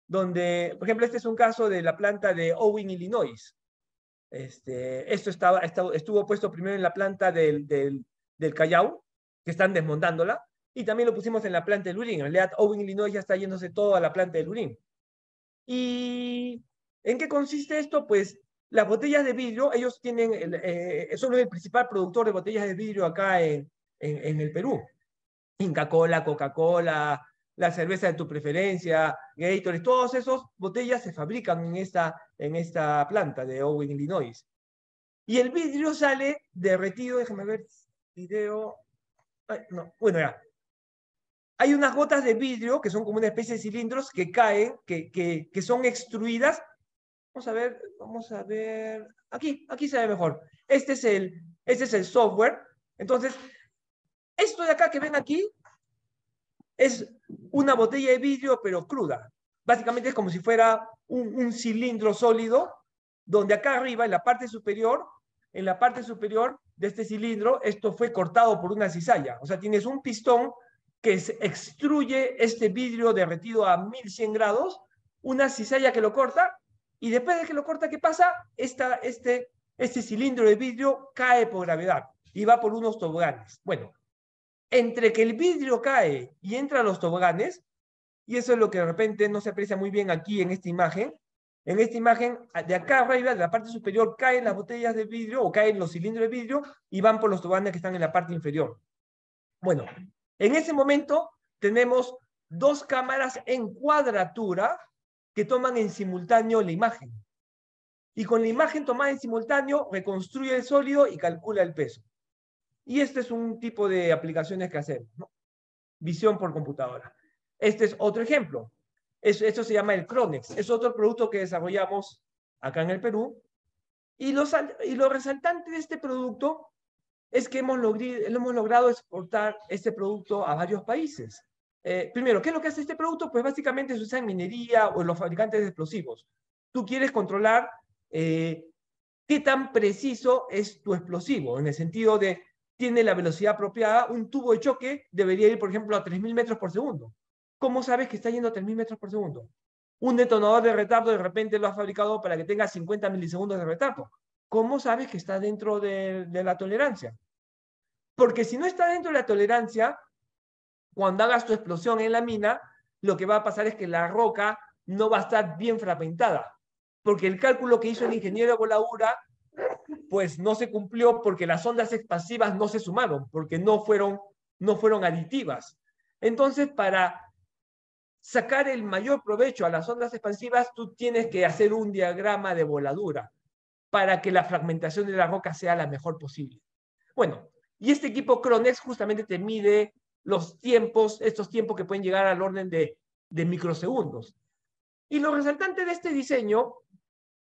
donde, por ejemplo, este es un caso de la planta de Owen, Illinois. Este, esto estaba, estuvo puesto primero en la planta del, del, Callao, que están desmontándola, y también lo pusimos en la planta de Lurín. En realidad, Owen, Illinois ya está yéndose todo a la planta de Lurín. ¿Y en qué consiste esto? Pues las botellas de vidrio, ellos tienen, eh, son el principal productor de botellas de vidrio acá en, en, en el Perú. Inca Cola, Coca-Cola, la cerveza de tu preferencia, Gatorade, todos esos botellas se fabrican en esta, en esta planta de Owen, Illinois. Y el vidrio sale derretido, déjame ver, video. no, bueno, ya. Hay unas gotas de vidrio que son como una especie de cilindros que caen, que, que, que son extruidas. Vamos a ver, vamos a ver. Aquí, aquí se ve mejor. Este es el, este es el software. Entonces, esto de acá que ven aquí es una botella de vidrio, pero cruda. Básicamente es como si fuera un, cilindro sólido, donde acá arriba, en la parte superior, en la parte superior de este cilindro, esto fue cortado por una cizalla. O sea, tienes un pistón que extruye este vidrio derretido a 1100 grados, una cizalla que lo corta, y después de que lo corta, ¿qué pasa? Esta, este, este cilindro de vidrio cae por gravedad y va por unos toboganes. Bueno, entre que el vidrio cae y entra los toboganes, y eso es lo que de repente no se aprecia muy bien aquí en esta imagen, en esta imagen, ah, de acá arriba, de la parte superior, caen las botellas de vidrio o caen los cilindros de vidrio y van por los toboganes que están en la parte inferior. Bueno, en ese momento tenemos dos cámaras en cuadratura que toman en simultáneo la imagen. Y con la imagen tomada en simultáneo, reconstruye el sólido y calcula el peso. Y este es un tipo de aplicaciones que hacemos, visión por computadora. Este es otro ejemplo. esto se llama el Cronex. Es otro producto que desarrollamos acá en el Perú. Y, los, y lo resaltante de este producto es que hemos, hemos logrado exportar este producto a varios países. Eh, primero, ¿qué es lo que hace este producto? Pues básicamente se usa en minería o en los fabricantes de explosivos. Tú quieres controlar eh, qué tan preciso es tu explosivo, en el sentido de tiene la velocidad apropiada, un tubo de choque debería ir, por ejemplo, a 3.000 metros por segundo. ¿Cómo sabes que está yendo a 3.000 metros por segundo? Un detonador de retardo de repente lo ha fabricado para que tenga 50 milisegundos de retardo. ¿Cómo sabes que está dentro de, la tolerancia? Porque si no está dentro de la tolerancia, cuando hagas tu explosión en la mina, lo que va a pasar es que la roca no va a estar bien fragmentada, porque el cálculo que hizo el ingeniero de Bolaura pues no se cumplió porque las ondas expansivas no se sumaron, porque no fueron, no fueron aditivas. Entonces, para sacar el mayor provecho a las ondas expansivas, tú tienes que hacer un diagrama de voladura para que la fragmentación de la roca sea la mejor posible. Bueno, y este equipo Cronex justamente te mide los tiempos, estos tiempos que pueden llegar al orden de, de microsegundos. Y lo resaltante de este diseño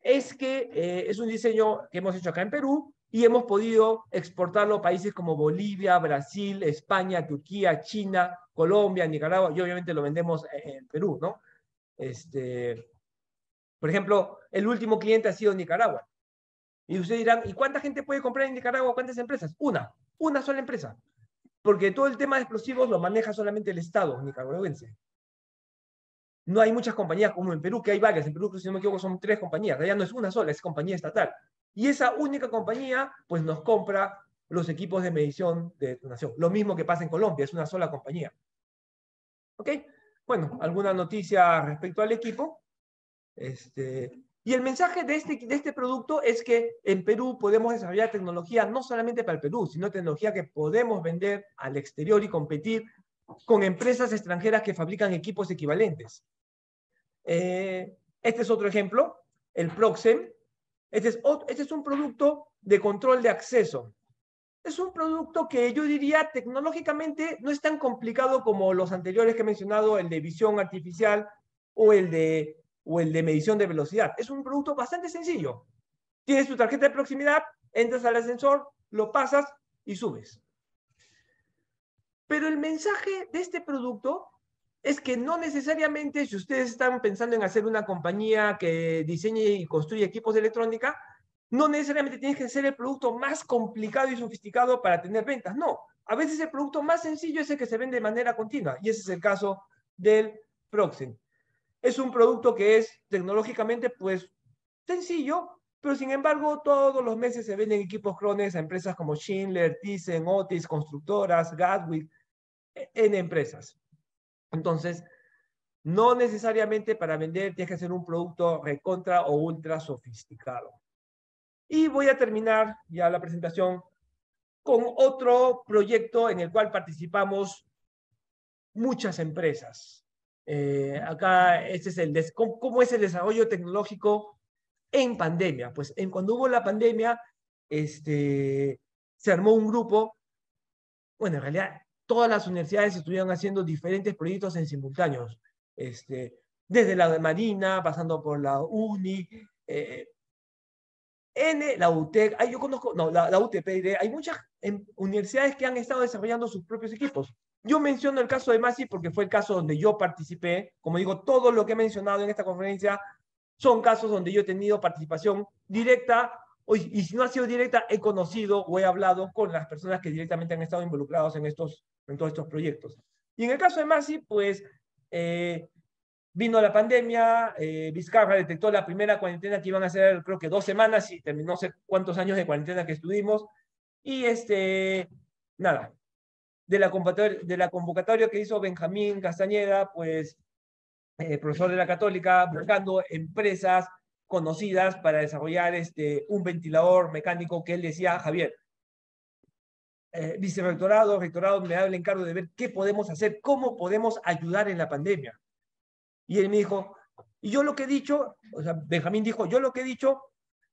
es que eh, es un diseño que hemos hecho acá en Perú y hemos podido exportarlo a países como Bolivia, Brasil, España, Turquía, China, Colombia, Nicaragua y obviamente lo vendemos e-, en Perú, ¿no? Este, por ejemplo, el último cliente ha sido Nicaragua. Y ustedes dirán, ¿y cuánta gente puede comprar en Nicaragua? ¿Cuántas empresas? Una, una sola empresa. Porque todo el tema de explosivos lo maneja solamente el Estado nicaragüense. No hay muchas compañías como en Perú, que hay varias. En Perú, si no me equivoco, son tres compañías. Allá no es una sola, es compañía estatal. Y esa única compañía, pues nos compra los equipos de medición de detonación. Lo mismo que pasa en Colombia, es una sola compañía. ¿Ok? Bueno, ¿alguna noticia respecto al equipo? Este, y el mensaje de este, de este producto es que en Perú podemos desarrollar tecnología no solamente para el Perú, sino tecnología que podemos vender al exterior y competir con empresas extranjeras que fabrican equipos equivalentes. Eh, este es otro ejemplo, el Proxem. Este, este es, un producto de control de acceso. Es un producto que yo diría tecnológicamente no es tan complicado como los anteriores que he mencionado, el de visión artificial o el de, o el de medición de velocidad. Es un producto bastante sencillo. Tienes tu tarjeta de proximidad, entras al ascensor, lo pasas y subes. Pero el mensaje de este producto es que no necesariamente si ustedes están pensando en hacer una compañía que diseñe y construye equipos de electrónica, no necesariamente tienes que ser el producto más complicado y sofisticado para tener ventas. No, a veces el producto más sencillo es el que se vende de manera continua y ese es el caso del Proxen. Es un producto que es tecnológicamente pues sencillo, pero sin embargo todos los meses se venden equipos clones a empresas como Schindler, Thyssen, Otis, constructoras, Gatwick, e-, en empresas. Entonces, no necesariamente para vender tienes que hacer un producto recontra o ultra sofisticado. Y voy a terminar ya la presentación con otro proyecto en el cual participamos muchas empresas. Eh, acá este es el cómo es el desarrollo tecnológico en pandemia. Pues en cuando hubo la pandemia, este, se armó un grupo. Bueno, en realidad todas las universidades estuvieron haciendo diferentes proyectos en simultáneos, este, desde la de Marina, pasando por la UNI, eh, N, la UTEC, yo conozco, no, la, UTP, e, hay muchas em, universidades que han estado desarrollando sus propios equipos. Yo menciono el caso de Masi porque fue el caso donde yo participé. Como digo, todo lo que he mencionado en esta conferencia son casos donde yo he tenido participación directa y si no ha sido directa, he conocido o he hablado con las personas que directamente han estado involucrados en, estos, en todos estos proyectos. Y en el caso de Masi, pues eh, vino la pandemia, eh, Vizcarra detectó la primera cuarentena que iban a ser, creo que dos semanas, y terminó no sé cuántos años de cuarentena que estuvimos. Y este, nada, de la, de la convocatoria que hizo Benjamín Castañeda, pues eh, profesor de la Católica, buscando empresas conocidas para desarrollar este, un ventilador mecánico que él decía, Javier, eh, vicerrectorado, rectorado, me da el encargo de ver qué podemos hacer, cómo podemos ayudar en la pandemia. Y él me dijo, y yo lo que he dicho, o sea, Benjamín dijo, yo lo que he dicho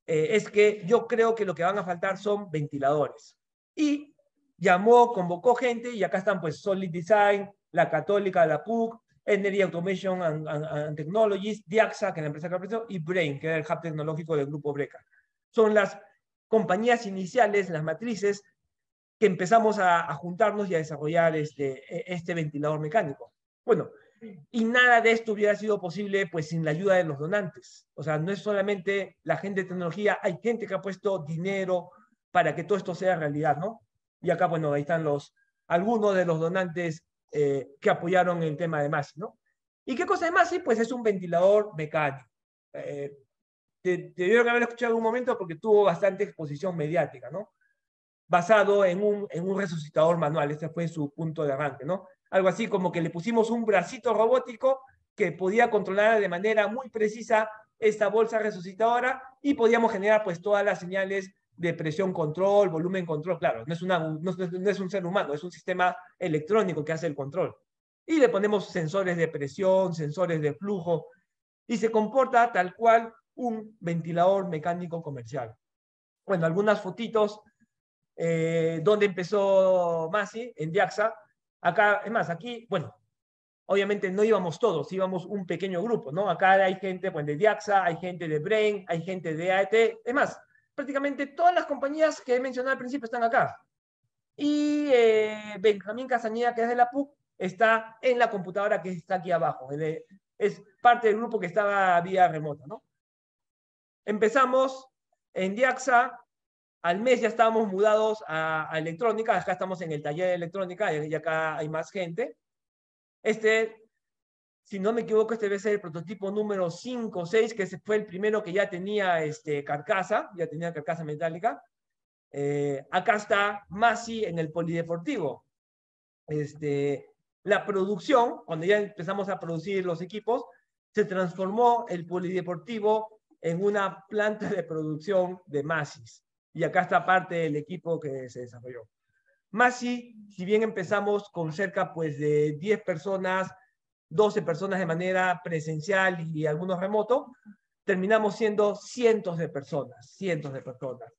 eh, es que yo creo que lo que van a faltar son ventiladores. Y llamó, convocó gente y acá están pues Solid Design, la Católica, la PUC, Energy Automation and, Technologies, Diaxa, que es la empresa que ha y Brain, que era el hub tecnológico del grupo Breca. Son las compañías iniciales, las matrices, que empezamos a, juntarnos y a desarrollar este, e, este ventilador mecánico. Bueno, y nada de esto hubiera sido posible pues sin la ayuda de los donantes. O sea, no es solamente la gente de tecnología, hay gente que ha puesto dinero para que todo esto sea realidad, ¿no? Y acá, bueno, ahí están los, algunos de los donantes eh, que apoyaron el tema de Masi, ¿no? ¿Y qué cosa es Masi? Pues es un ventilador mecánico. Eh, te, debieron haber escuchado en algún momento porque tuvo bastante exposición mediática, ¿no? Basado en un, en un resucitador manual, ese fue su punto de arranque, ¿no? Algo así como que le pusimos un bracito robótico que podía controlar de manera muy precisa esta bolsa resucitadora y podíamos generar pues todas las señales de presión control, volumen control, claro, no es, es un ser humano, es un sistema electrónico que hace el control. Y le ponemos sensores de presión, sensores de flujo, y se comporta tal cual un ventilador mecánico comercial. Bueno, algunas fotitos eh, donde empezó Masi, en Diaxa. Acá, es más, aquí, bueno, obviamente no íbamos todos, íbamos un pequeño grupo, ¿no? Acá hay gente pues, de Diaxa, hay gente de Brain, hay gente de AET, es más, prácticamente todas las compañías que he mencionado al principio están acá. Y eh, Benjamín Casañeda, que es de la PUC, está en la computadora que está aquí abajo. Es parte del grupo que estaba vía remota, ¿no? Empezamos en Diaxa, al mes ya estábamos mudados a, a, electrónica, acá estamos en el taller de electrónica y acá hay más gente. Este si no me equivoco, este debe ser el prototipo número 5 o 6, que fue el primero que ya tenía este, carcasa, ya tenía carcasa metálica. Eh, acá está Masi en el polideportivo. Este, la producción, cuando ya empezamos a producir los equipos, se transformó el polideportivo en una planta de producción de Masi. Y acá está parte del equipo que se desarrolló. Masi, si bien empezamos con cerca pues, de 10 personas, 12 personas de manera presencial y algunos remoto, terminamos siendo cientos de personas, cientos de personas.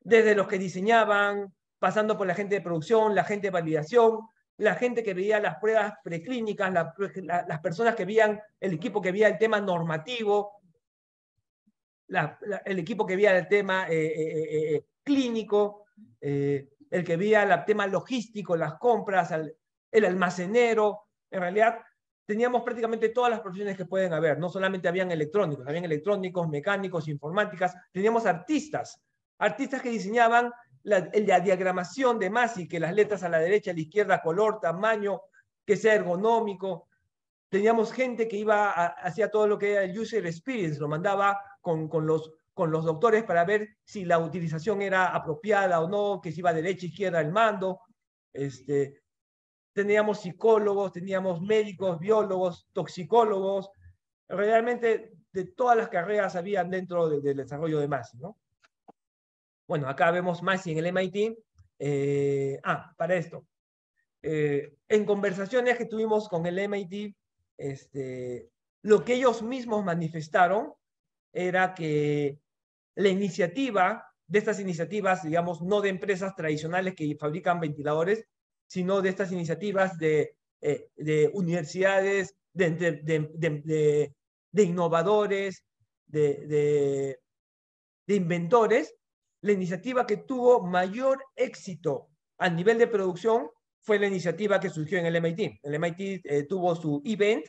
Desde los que diseñaban, pasando por la gente de producción, la gente de validación, la gente que veía las pruebas preclínicas, las personas que veían el equipo que veía el tema normativo, el equipo que veía el tema eh, eh, eh, clínico, el que veía el tema logístico, las compras, el almacenero. En realidad, teníamos prácticamente todas las profesiones que pueden haber. No solamente habían electrónicos, habían electrónicos, mecánicos, informáticas. Teníamos artistas, artistas que diseñaban la, diagramación de Masi, que las letras a la derecha, a la izquierda, color, tamaño, que sea ergonómico. Teníamos gente que iba, hacía todo lo que era el user experience, lo mandaba con, con los con los doctores para ver si la utilización era apropiada o no, que si iba derecha, izquierda el mando. Este, teníamos psicólogos, teníamos médicos, biólogos, toxicólogos, realmente de todas las carreras habían dentro del desarrollo de Masi, ¿no? Bueno, acá vemos Masi en el MIT. Eh, ah, para esto. Eh, en conversaciones que tuvimos con el MIT, este, lo que ellos mismos manifestaron era que la iniciativa de estas iniciativas, digamos, no de empresas tradicionales que fabrican ventiladores, sino de estas iniciativas de, eh, universidades, de, innovadores, de, inventores, la iniciativa que tuvo mayor éxito a nivel de producción fue la iniciativa que surgió en el MIT. El MIT eh, tuvo su event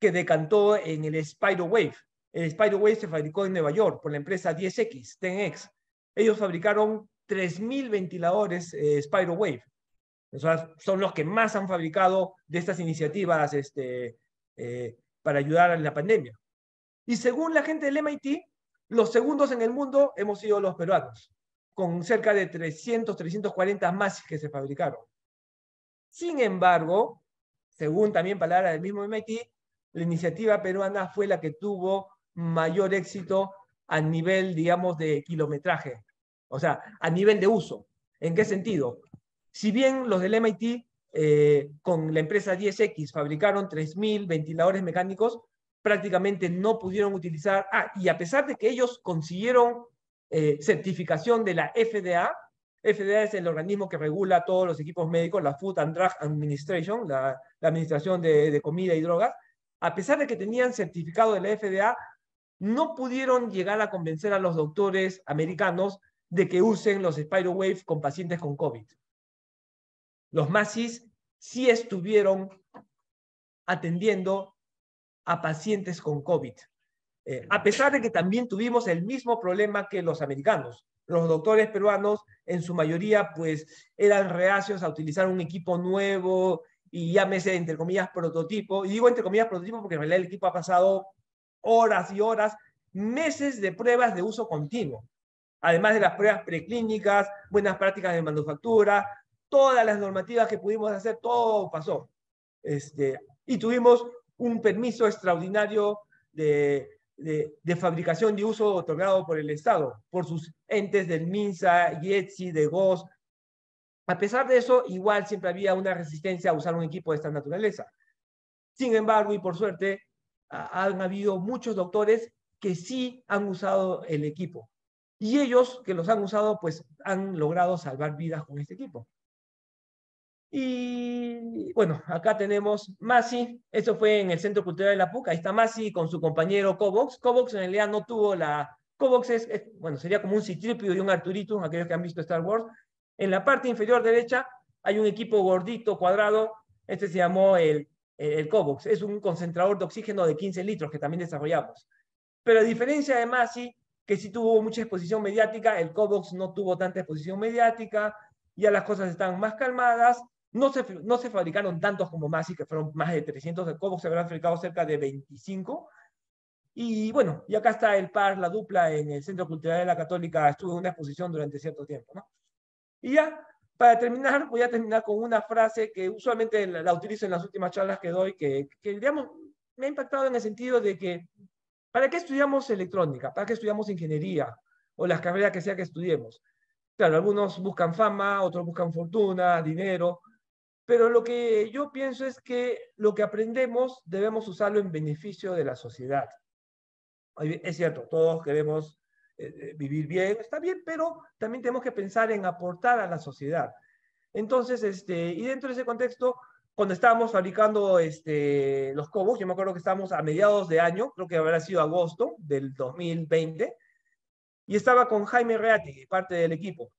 que decantó en el Spider Wave. El Spider Wave se fabricó en Nueva York por la empresa 10X, 10X. Ellos fabricaron 3.000 ventiladores eh, Wave son los que más han fabricado de estas iniciativas este, eh, para ayudar en la pandemia. Y según la gente del MIT, los segundos en el mundo hemos sido los peruanos, con cerca de 300, 340 más que se fabricaron. Sin embargo, según también palabras del mismo MIT, la iniciativa peruana fue la que tuvo mayor éxito a nivel, digamos, de kilometraje, o sea, a nivel de uso. ¿En qué sentido? Si bien los del MIT eh, con la empresa 10X fabricaron 3.000 ventiladores mecánicos, prácticamente no pudieron utilizar, ah, y a pesar de que ellos consiguieron eh, certificación de la FDA, FDA es el organismo que regula todos los equipos médicos, la Food and Drug Administration, la, Administración de, Comida y Drogas, a pesar de que tenían certificado de la FDA, no pudieron llegar a convencer a los doctores americanos de que usen los wave con pacientes con COVID los MASIS sí estuvieron atendiendo a pacientes con COVID. Eh, a pesar de que también tuvimos el mismo problema que los americanos. Los doctores peruanos, en su mayoría, pues eran reacios a utilizar un equipo nuevo y llámese, entre comillas, prototipo. Y digo entre comillas prototipo porque en realidad el equipo ha pasado horas y horas, meses de pruebas de uso continuo. Además de las pruebas preclínicas, buenas prácticas de manufactura, todas las normativas que pudimos hacer, todo pasó. Este, y tuvimos un permiso extraordinario de, de, de, fabricación y uso otorgado por el Estado, por sus entes del MINSA, YETSI, de GOS. A pesar de eso, igual siempre había una resistencia a usar un equipo de esta naturaleza. Sin embargo, y por suerte, han habido muchos doctores que sí han usado el equipo. Y ellos que los han usado, pues han logrado salvar vidas con este equipo. Y bueno, acá tenemos Masi, Esto fue en el Centro Cultural de la PUC, ahí está Masi con su compañero Cobox. Cobox en realidad no tuvo la... Cobox es, bueno, sería como un citrípido y un Arturito, aquellos que han visto Star Wars. En la parte inferior derecha hay un equipo gordito, cuadrado, este se llamó el, el Cobox, es un concentrador de oxígeno de 15 litros que también desarrollamos. Pero a diferencia de Masi, que sí tuvo mucha exposición mediática, el Cobox no tuvo tanta exposición mediática, ya las cosas están más calmadas, no se, fabricaron tantos como más, y que fueron más de 300, de Cobo, se habrán fabricado cerca de 25. Y bueno, y acá está el par, la dupla en el Centro Cultural de la Católica, estuve en una exposición durante cierto tiempo. Y ya, para terminar, voy a terminar con una frase que usualmente la, utilizo en las últimas charlas que doy, que, digamos, me ha impactado en el sentido de que, ¿para qué estudiamos electrónica? ¿Para qué estudiamos ingeniería? O las carreras que sea que estudiemos. Claro, algunos buscan fama, otros buscan fortuna, dinero, pero lo que yo pienso es que lo que aprendemos debemos usarlo en beneficio de la sociedad. Es cierto, todos queremos eh, eh, vivir bien, está bien, pero también tenemos que pensar en aportar a la sociedad. Entonces, este, y dentro de ese contexto, cuando estábamos fabricando este, los cobos, yo me acuerdo que estábamos a mediados de año, creo que habrá sido agosto del 2020, y estaba con Jaime Reati, parte del equipo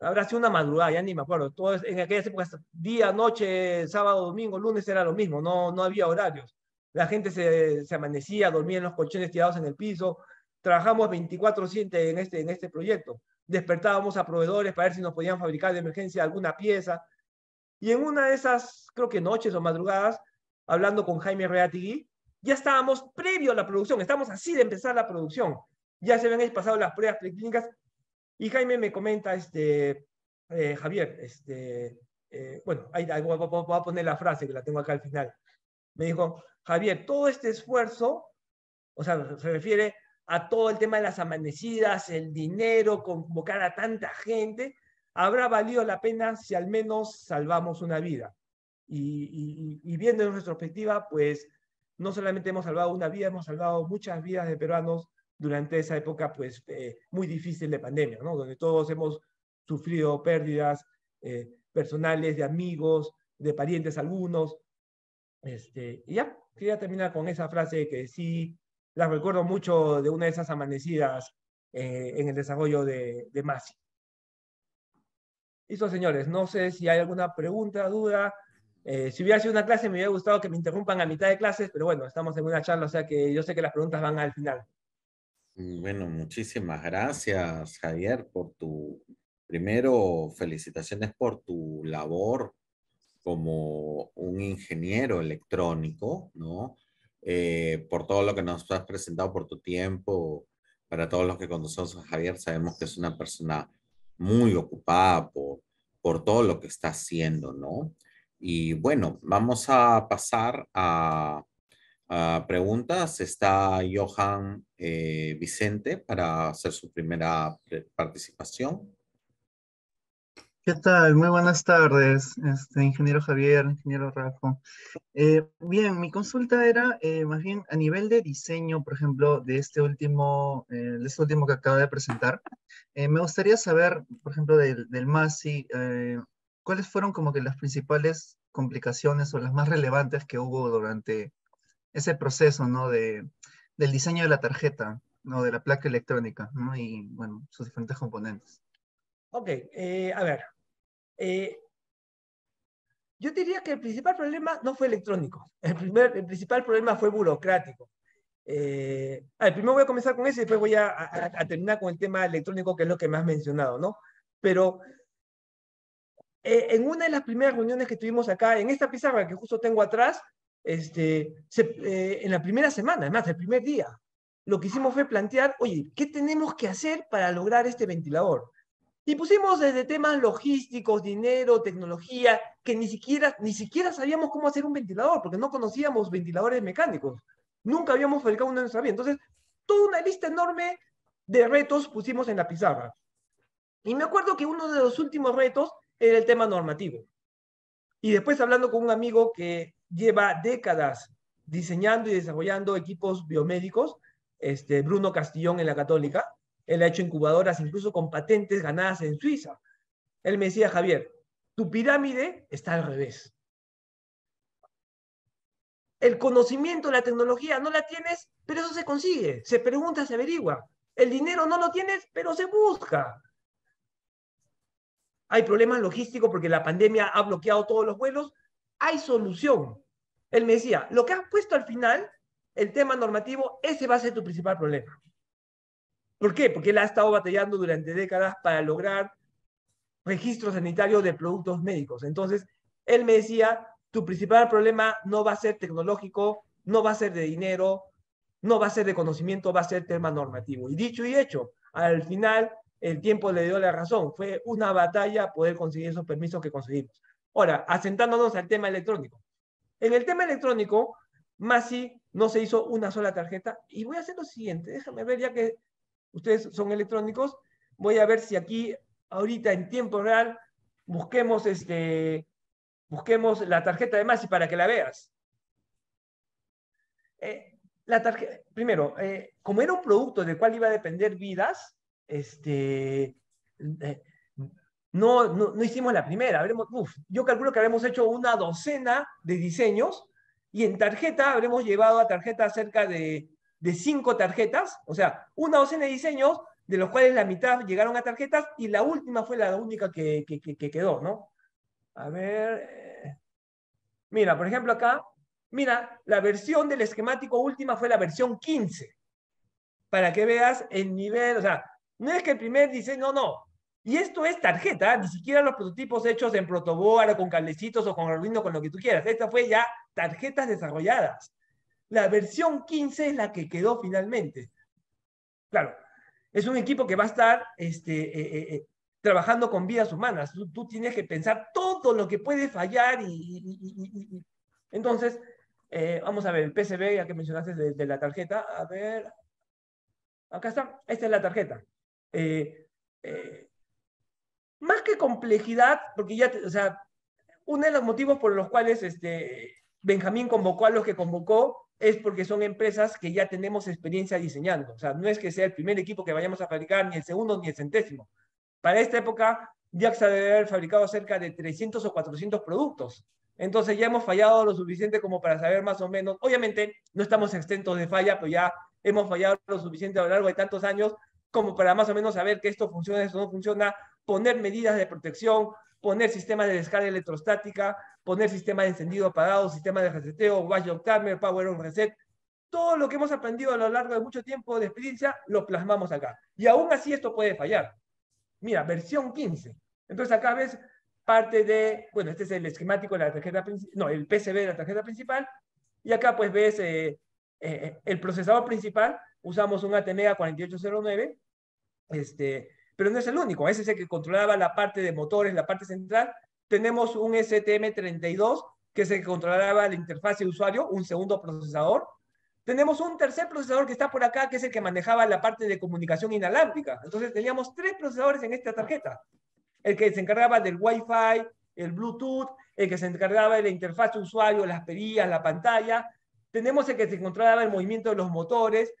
habrá sido una madrugada, ya ni me acuerdo. Todo en aquella época, día, noche, sábado, domingo, lunes era lo mismo, no, no había horarios. La gente se, se amanecía, dormía en los colchones tirados en el piso. Trabajamos 24-7 en este, en este proyecto. Despertábamos a proveedores para ver si nos podían fabricar de emergencia alguna pieza. Y en una de esas, creo que noches o madrugadas, hablando con Jaime Reatigui, ya estábamos previo a la producción, estábamos así de empezar la producción. Ya se habían pasado las pruebas preclínicas y Jaime me comenta, este, eh, Javier, este, eh, bueno, ahí, voy, a poner la frase que la tengo acá al final. Me dijo, Javier, todo este esfuerzo, o sea, se refiere a todo el tema de las amanecidas, el dinero, convocar a tanta gente, habrá valido la pena si al menos salvamos una vida. Y, y viendo en retrospectiva, pues no solamente hemos salvado una vida, hemos salvado muchas vidas de peruanos durante esa época pues eh, muy difícil de pandemia, ¿no? Donde todos hemos sufrido pérdidas eh, personales, de amigos, de parientes algunos. Este, y ya, quería terminar con esa frase que sí la recuerdo mucho de una de esas amanecidas eh, en el desarrollo de, de Masi. Listo, señores, no sé si hay alguna pregunta, duda. si hubiera sido una clase, me hubiera gustado que me interrumpan a mitad de clases, pero bueno, estamos en una charla, o sea que yo sé que las preguntas van al final. Bueno, muchísimas gracias, Javier, por tu, primero, felicitaciones por tu labor como un ingeniero electrónico, ¿no? Eh, por todo lo que nos has presentado, por tu tiempo. Para todos los que conocemos a Javier, sabemos que es una persona muy ocupada por, por todo lo que está haciendo, ¿no? Y bueno, vamos a pasar a Ah, preguntas está Johan eh, Vicente para hacer su primera participación. ¿Qué tal? Muy buenas tardes, este, ingeniero Javier, ingeniero Rafa. Eh, bien, mi consulta era eh, más bien a nivel de diseño, por ejemplo, de este último, de este último que acaba de presentar. me gustaría saber, por ejemplo, del, del MASI, cuáles fueron como que las principales complicaciones o las más relevantes que hubo durante ese proceso, ¿no? De, del diseño de la tarjeta, ¿no? De la placa electrónica, ¿no? Y, bueno, sus diferentes componentes. Ok, eh, a ver. Eh, yo diría que el principal problema no fue electrónico. El, primer, el principal problema fue burocrático. Eh, primero voy a comenzar con eso y después voy a, terminar con el tema electrónico, que es lo que más has mencionado, ¿no? Pero eh, en una de las primeras reuniones que tuvimos acá, en esta pizarra que justo tengo atrás, este, eh, en la primera semana, además, el primer día, lo que hicimos fue plantear, oye, ¿qué tenemos que hacer para lograr este ventilador? Y pusimos desde temas logísticos, dinero, tecnología, que ni siquiera, ni siquiera sabíamos cómo hacer un ventilador, porque no conocíamos ventiladores mecánicos. Nunca habíamos fabricado uno en nuestra vida. Entonces, toda una lista enorme de retos pusimos en la pizarra. Y me acuerdo que uno de los últimos retos era el tema normativo. Y después hablando con un amigo que lleva décadas diseñando y desarrollando equipos biomédicos, este, Bruno Castillón en la Católica, él ha hecho incubadoras incluso con patentes ganadas en Suiza. Él me decía, Javier, tu pirámide está al revés. El conocimiento, la tecnología no la tienes, pero eso se consigue, se pregunta, se averigua. El dinero no lo tienes, pero se busca. Hay problemas logísticos porque la pandemia ha bloqueado todos los vuelos, hay solución. Él me decía, lo que has puesto al final, el tema normativo, ese va a ser tu principal problema. ¿Por qué? Porque él ha estado batallando durante décadas para lograr registro sanitario de productos médicos. Entonces, él me decía, tu principal problema no va a ser tecnológico, no va a ser de dinero, no va a ser de conocimiento, va a ser tema normativo. Y dicho y hecho, al final el tiempo le dio la razón. Fue una batalla poder conseguir esos permisos que conseguimos. Ahora, asentándonos al tema electrónico. En el tema electrónico, Masi no se hizo una sola tarjeta. Y voy a hacer lo siguiente, déjame ver ya que ustedes son electrónicos, voy a ver si aquí, ahorita en tiempo real, busquemos, este, busquemos la tarjeta de Masi para que la veas. Eh, la tarjeta, primero, eh, como era un producto del cual iba a depender vidas, este, eh, no, no, hicimos la primera. yo calculo que habremos hecho una docena de diseños y en tarjeta habremos llevado a tarjeta cerca de, cinco tarjetas, o sea, una docena de diseños, de los cuales la mitad llegaron a tarjetas y la última fue la única que, que quedó, ¿no? A ver. Eh, mira, por ejemplo, acá, mira, la versión del esquemático última fue la versión 15. Para que veas el nivel, o sea, no es que el primer diseño, no, no. Y esto es tarjeta, ni siquiera los prototipos hechos en protoboard con cablecitos o con Arduino, con lo que tú quieras. Esta fue ya tarjetas desarrolladas. La versión 15 es la que quedó finalmente. Claro, es un equipo que va a estar este, eh, eh, eh, trabajando con vidas humanas. Tú, tienes que pensar todo lo que puede fallar y... entonces, vamos a ver, el PCB, ya que mencionaste de, la tarjeta, a ver, acá está, esta es la tarjeta. eh, más que complejidad, porque ya, o sea, uno de los motivos por los cuales este, Benjamín convocó a los que convocó es porque son empresas que ya tenemos experiencia diseñando. O sea, no es que sea el primer equipo que vayamos a fabricar, ni el segundo, ni el centésimo. Para esta época, JAXA debe haber fabricado cerca de 300 o 400 productos. Entonces ya hemos fallado lo suficiente como para saber más o menos. Obviamente, no estamos exentos de falla, pero ya hemos fallado lo suficiente a lo largo de tantos años como para más o menos saber que esto funciona, esto no funciona, poner medidas de protección, poner sistemas de descarga electrostática, poner sistemas de encendido apagado, sistemas de reseteo, watchdog timer, power on reset. Todo lo que hemos aprendido a lo largo de mucho tiempo de experiencia lo plasmamos acá. Y aún así esto puede fallar. Mira, versión 15. Entonces acá ves parte de, bueno, este es el esquemático de la tarjeta principal, no, el PCB de la tarjeta principal. Y acá pues ves eh, eh, el procesador principal. Usamos un ATmega 4809. Este, pero no es el único. Ese es el que controlaba la parte de motores, la parte central. Tenemos un STM32, que es el que controlaba la interfaz de usuario, un segundo procesador. Tenemos un tercer procesador que está por acá, que es el que manejaba la parte de comunicación inalámbrica. Entonces teníamos tres procesadores en esta tarjeta. El que se encargaba del Wi-Fi, el Bluetooth, el que se encargaba de la interfaz de usuario, las perillas, la pantalla. Tenemos el que se controlaba el movimiento de los motores,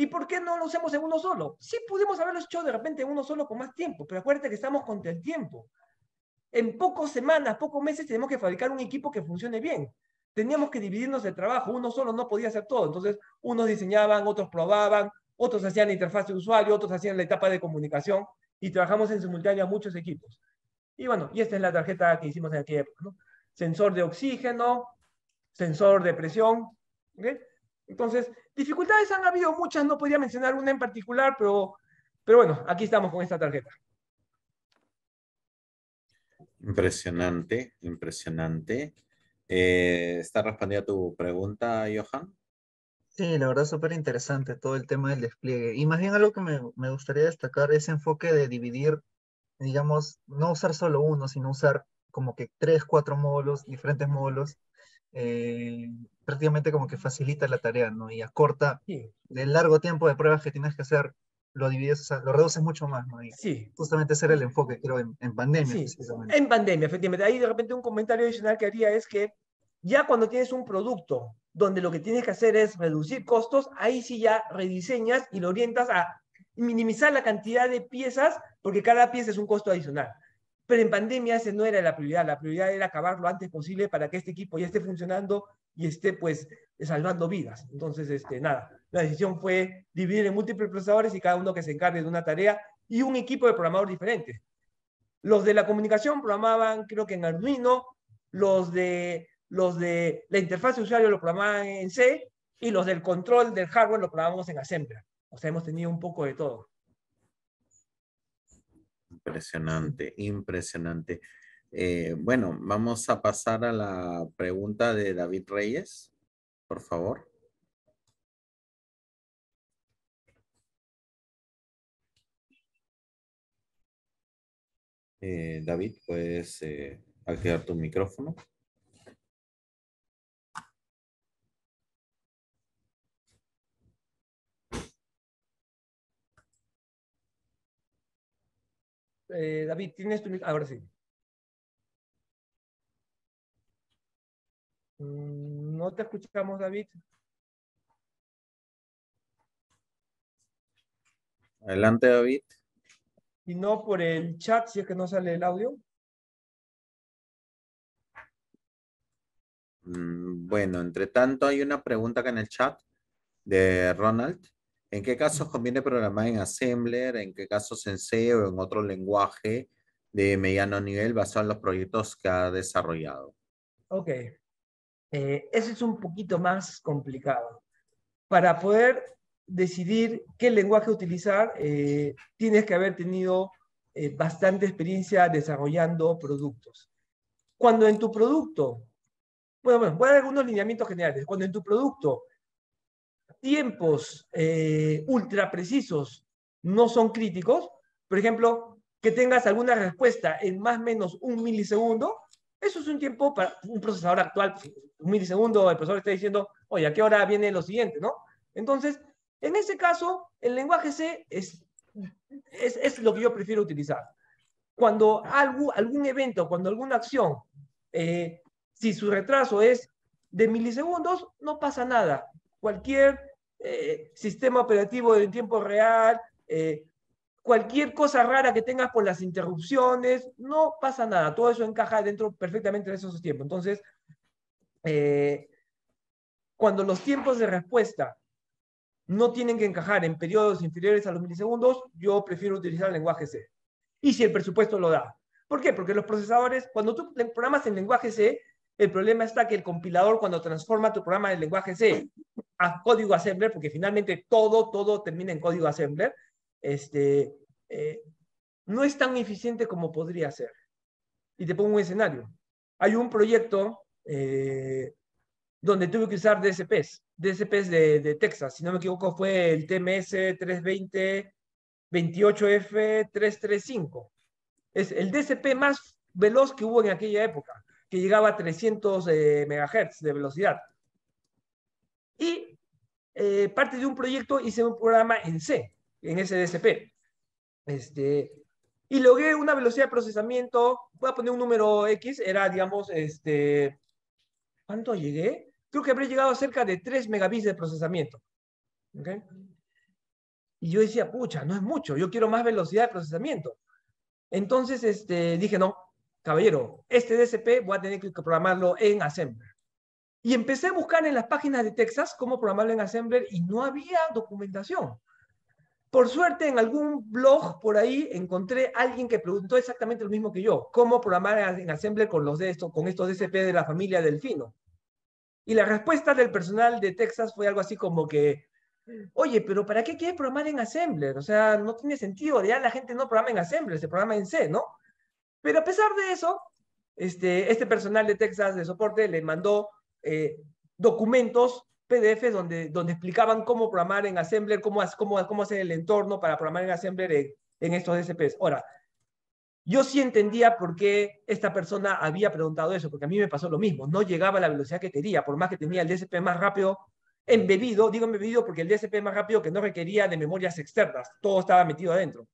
¿Y por qué no lo hacemos en uno solo? Sí pudimos haberlo hecho de repente en uno solo con más tiempo, pero acuérdate que estamos contra el tiempo. En pocas semanas, pocos meses tenemos que fabricar un equipo que funcione bien. Teníamos que dividirnos el trabajo, uno solo no podía hacer todo. Entonces, unos diseñaban, otros probaban, otros hacían la interfaz de usuario, otros hacían la etapa de comunicación y trabajamos en simultáneo muchos equipos. Y bueno, y esta es la tarjeta que hicimos en aquella época. Sensor de oxígeno, sensor de presión. Entonces, Dificultades han habido muchas, no podría mencionar una en particular, pero, pero bueno, aquí estamos con esta tarjeta. Impresionante, impresionante. Eh, ¿Está respondida tu pregunta, Johan? Sí, la verdad súper interesante todo el tema del despliegue. Y más bien algo que me, me, gustaría destacar ese enfoque de dividir, digamos, no usar solo uno, sino usar como que tres, cuatro módulos, diferentes módulos, eh, prácticamente como que facilita la tarea, ¿no? Y acorta el largo tiempo de pruebas que tienes que hacer, lo divides, lo reduces mucho más, Justamente ese era el enfoque, creo, en, pandemia. Sí. En pandemia, efectivamente. Ahí de repente un comentario adicional que haría es que ya cuando tienes un producto donde lo que tienes que hacer es reducir costos, ahí sí ya rediseñas y lo orientas a minimizar la cantidad de piezas, porque cada pieza es un costo adicional. Pero en pandemia esa no era la prioridad, la prioridad era acabar lo antes posible para que este equipo ya esté funcionando y esté pues salvando vidas. Entonces, este, nada, la decisión fue dividir en múltiples procesadores y cada uno que se encargue de una tarea y un equipo de programadores diferentes. Los de la comunicación programaban, creo que en Arduino, los de, los de la interfaz de usuario lo programaban en C y los del control del hardware lo programamos en Assembler. O sea, hemos tenido un poco de todo. Impresionante, impresionante. Eh, bueno, vamos a pasar a la pregunta de David Reyes, por favor. Eh, David, puedes eh, activar tu micrófono. Eh, David, tienes tu Ahora sí. Mm, no te escuchamos, David. Adelante, David. Y no por el chat, si es que no sale el audio. Mm, bueno, entre tanto hay una pregunta acá en el chat de Ronald. ¿En qué casos conviene programar en Assembler? ¿En qué casos en C o en otro lenguaje de mediano nivel basado en los proyectos que ha desarrollado? Ok. Eh, eso es un poquito más complicado. Para poder decidir qué lenguaje utilizar, eh, tienes que haber tenido eh, bastante experiencia desarrollando productos. Cuando en tu producto, bueno, bueno, voy a dar algunos lineamientos generales. Cuando en tu producto tiempos eh, ultra precisos no son críticos, por ejemplo, que tengas alguna respuesta en más o menos un milisegundo, eso es un tiempo para un procesador actual, pues, un milisegundo, el procesador está diciendo, oye, ¿a qué hora viene lo siguiente? ¿no? Entonces, en ese caso, el lenguaje C es, es, lo que yo prefiero utilizar. Cuando algo, algún evento, cuando alguna acción, eh, si su retraso es de milisegundos, no pasa nada. Cualquier eh, sistema operativo en tiempo real, eh, cualquier cosa rara que tengas por las interrupciones, no pasa nada, todo eso encaja dentro perfectamente de esos tiempos. Entonces, eh, cuando los tiempos de respuesta no tienen que encajar en periodos inferiores a los milisegundos, yo prefiero utilizar el lenguaje C. Y si el presupuesto lo da. ¿Por qué? Porque los procesadores, cuando tú programas en lenguaje C, el problema está que el compilador, cuando transforma tu programa en lenguaje C a código assembler, porque finalmente todo, todo termina en código assembler, este, eh, no es tan eficiente como podría ser. Y te pongo un escenario. Hay un proyecto eh, donde tuve que usar DSPs, DSPs de, Texas, si no me equivoco fue el TMS 320 28F 335. Es el DSP más veloz que hubo en aquella época, que llegaba a 300 eh, MHz de velocidad. Y eh, parte de un proyecto, hice un programa en C, en SDSP. Este, y logré una velocidad de procesamiento, voy a poner un número X, era, digamos, este, ¿cuánto llegué? Creo que habré llegado a cerca de 3 megabits de procesamiento. Y yo decía, pucha, no es mucho, yo quiero más velocidad de procesamiento. Entonces este, dije, no, caballero, este DSP voy a tener que programarlo en Assembler. Y empecé a buscar en las páginas de Texas cómo programarlo en Assembler y no había documentación. Por suerte, en algún blog por ahí encontré a alguien que preguntó exactamente lo mismo que yo, cómo programar en Assembler con, los de con estos DSP de la familia Delfino. Y la respuesta del personal de Texas fue algo así como que, oye, pero ¿para qué quieres programar en Assembler? O sea, no tiene sentido, ya la gente no programa en Assembler, se programa en C, ¿no? Pero a pesar de eso, este, este personal de Texas de soporte le mandó eh, documentos PDF donde, donde explicaban cómo programar en Assembler, cómo, cómo, cómo hacer el entorno para programar en Assembler en, en estos DSPs. Ahora, yo sí entendía por qué esta persona había preguntado eso, porque a mí me pasó lo mismo. No llegaba a la velocidad que quería, por más que tenía el DSP más rápido embebido, digo embebido porque el DSP más rápido que no requería de memorias externas, todo estaba metido adentro.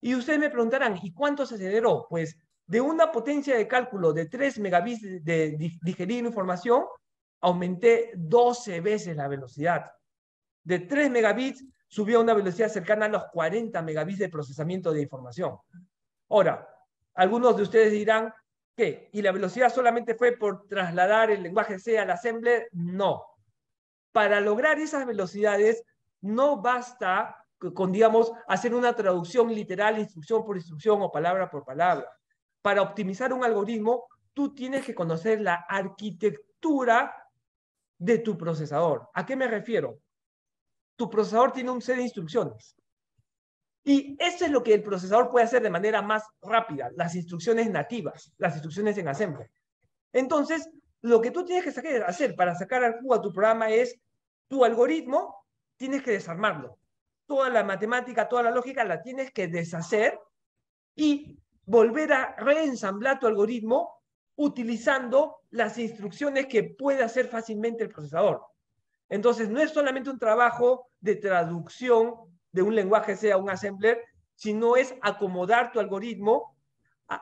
Y ustedes me preguntarán, ¿y cuánto se aceleró? Pues de una potencia de cálculo de 3 megabits de, digerir información, aumenté 12 veces la velocidad. De 3 megabits subió a una velocidad cercana a los 40 megabits de procesamiento de información. Ahora, algunos de ustedes dirán, ¿qué? ¿Y la velocidad solamente fue por trasladar el lenguaje C al assembler? No. Para lograr esas velocidades, no basta con, digamos, hacer una traducción literal, instrucción por instrucción o palabra por palabra para optimizar un algoritmo, tú tienes que conocer la arquitectura de tu procesador. ¿A qué me refiero? Tu procesador tiene un set de instrucciones. Y eso es lo que el procesador puede hacer de manera más rápida, las instrucciones nativas, las instrucciones en assembly. Entonces, lo que tú tienes que hacer para sacar al juego a tu programa es tu algoritmo, tienes que desarmarlo. Toda la matemática, toda la lógica la tienes que deshacer y volver a reensamblar tu algoritmo utilizando las instrucciones que pueda hacer fácilmente el procesador. Entonces, no es solamente un trabajo de traducción de un lenguaje, sea un assembler, sino es acomodar tu algoritmo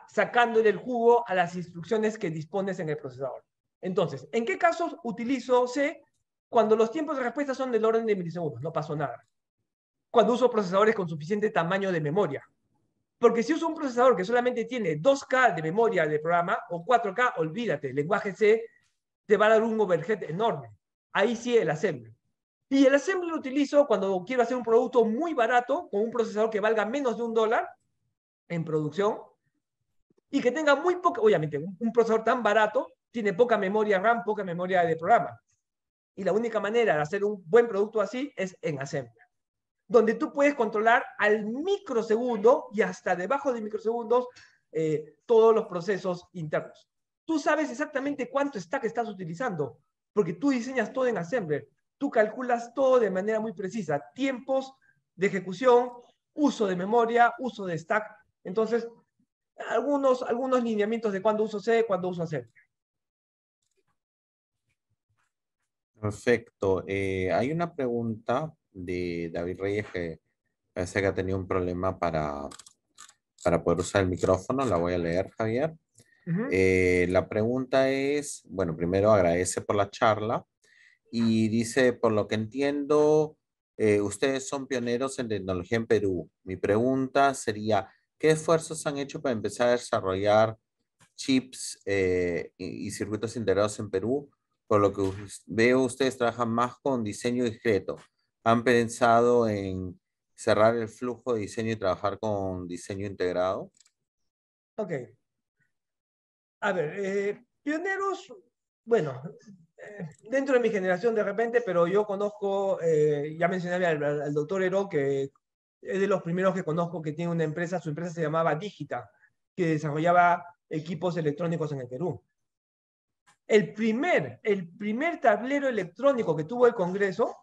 sacándole el jugo a las instrucciones que dispones en el procesador. Entonces, ¿en qué casos utilizo C cuando los tiempos de respuesta son del orden de milisegundos? No pasó nada. Cuando uso procesadores con suficiente tamaño de memoria, porque si uso un procesador que solamente tiene 2K de memoria de programa o 4K, olvídate, el lenguaje C te va a dar un overhead enorme. Ahí sí el assembly. Y el assembly lo utilizo cuando quiero hacer un producto muy barato con un procesador que valga menos de un dólar en producción y que tenga muy poca, obviamente, un procesador tan barato tiene poca memoria RAM, poca memoria de programa. Y la única manera de hacer un buen producto así es en assembly donde tú puedes controlar al microsegundo y hasta debajo de microsegundos eh, todos los procesos internos. Tú sabes exactamente cuánto stack estás utilizando, porque tú diseñas todo en Assembler. Tú calculas todo de manera muy precisa, tiempos de ejecución, uso de memoria, uso de stack. Entonces, algunos, algunos lineamientos de cuándo uso C, cuándo uso Assembler. Perfecto. Eh, hay una pregunta de David Reyes que parece que ha tenido un problema para, poder usar el micrófono. La voy a leer, Javier. Eh, la pregunta es, bueno, primero agradece por la charla y dice, por lo que entiendo, eh, ustedes son pioneros en tecnología en Perú. Mi pregunta sería, ¿qué esfuerzos han hecho para empezar a desarrollar chips eh, y, y, circuitos integrados en Perú? Por lo que veo, ustedes trabajan más con diseño discreto. ¿Han pensado en cerrar el flujo de diseño y trabajar con diseño integrado? Ok. A ver, eh, pioneros, bueno, eh, dentro de mi generación de repente, pero yo conozco, eh, ya mencioné al, doctor Hero, que es de los primeros que conozco que tiene una empresa, su empresa se llamaba Digita, que desarrollaba equipos electrónicos en el Perú. El primer, el primer tablero electrónico que tuvo el Congreso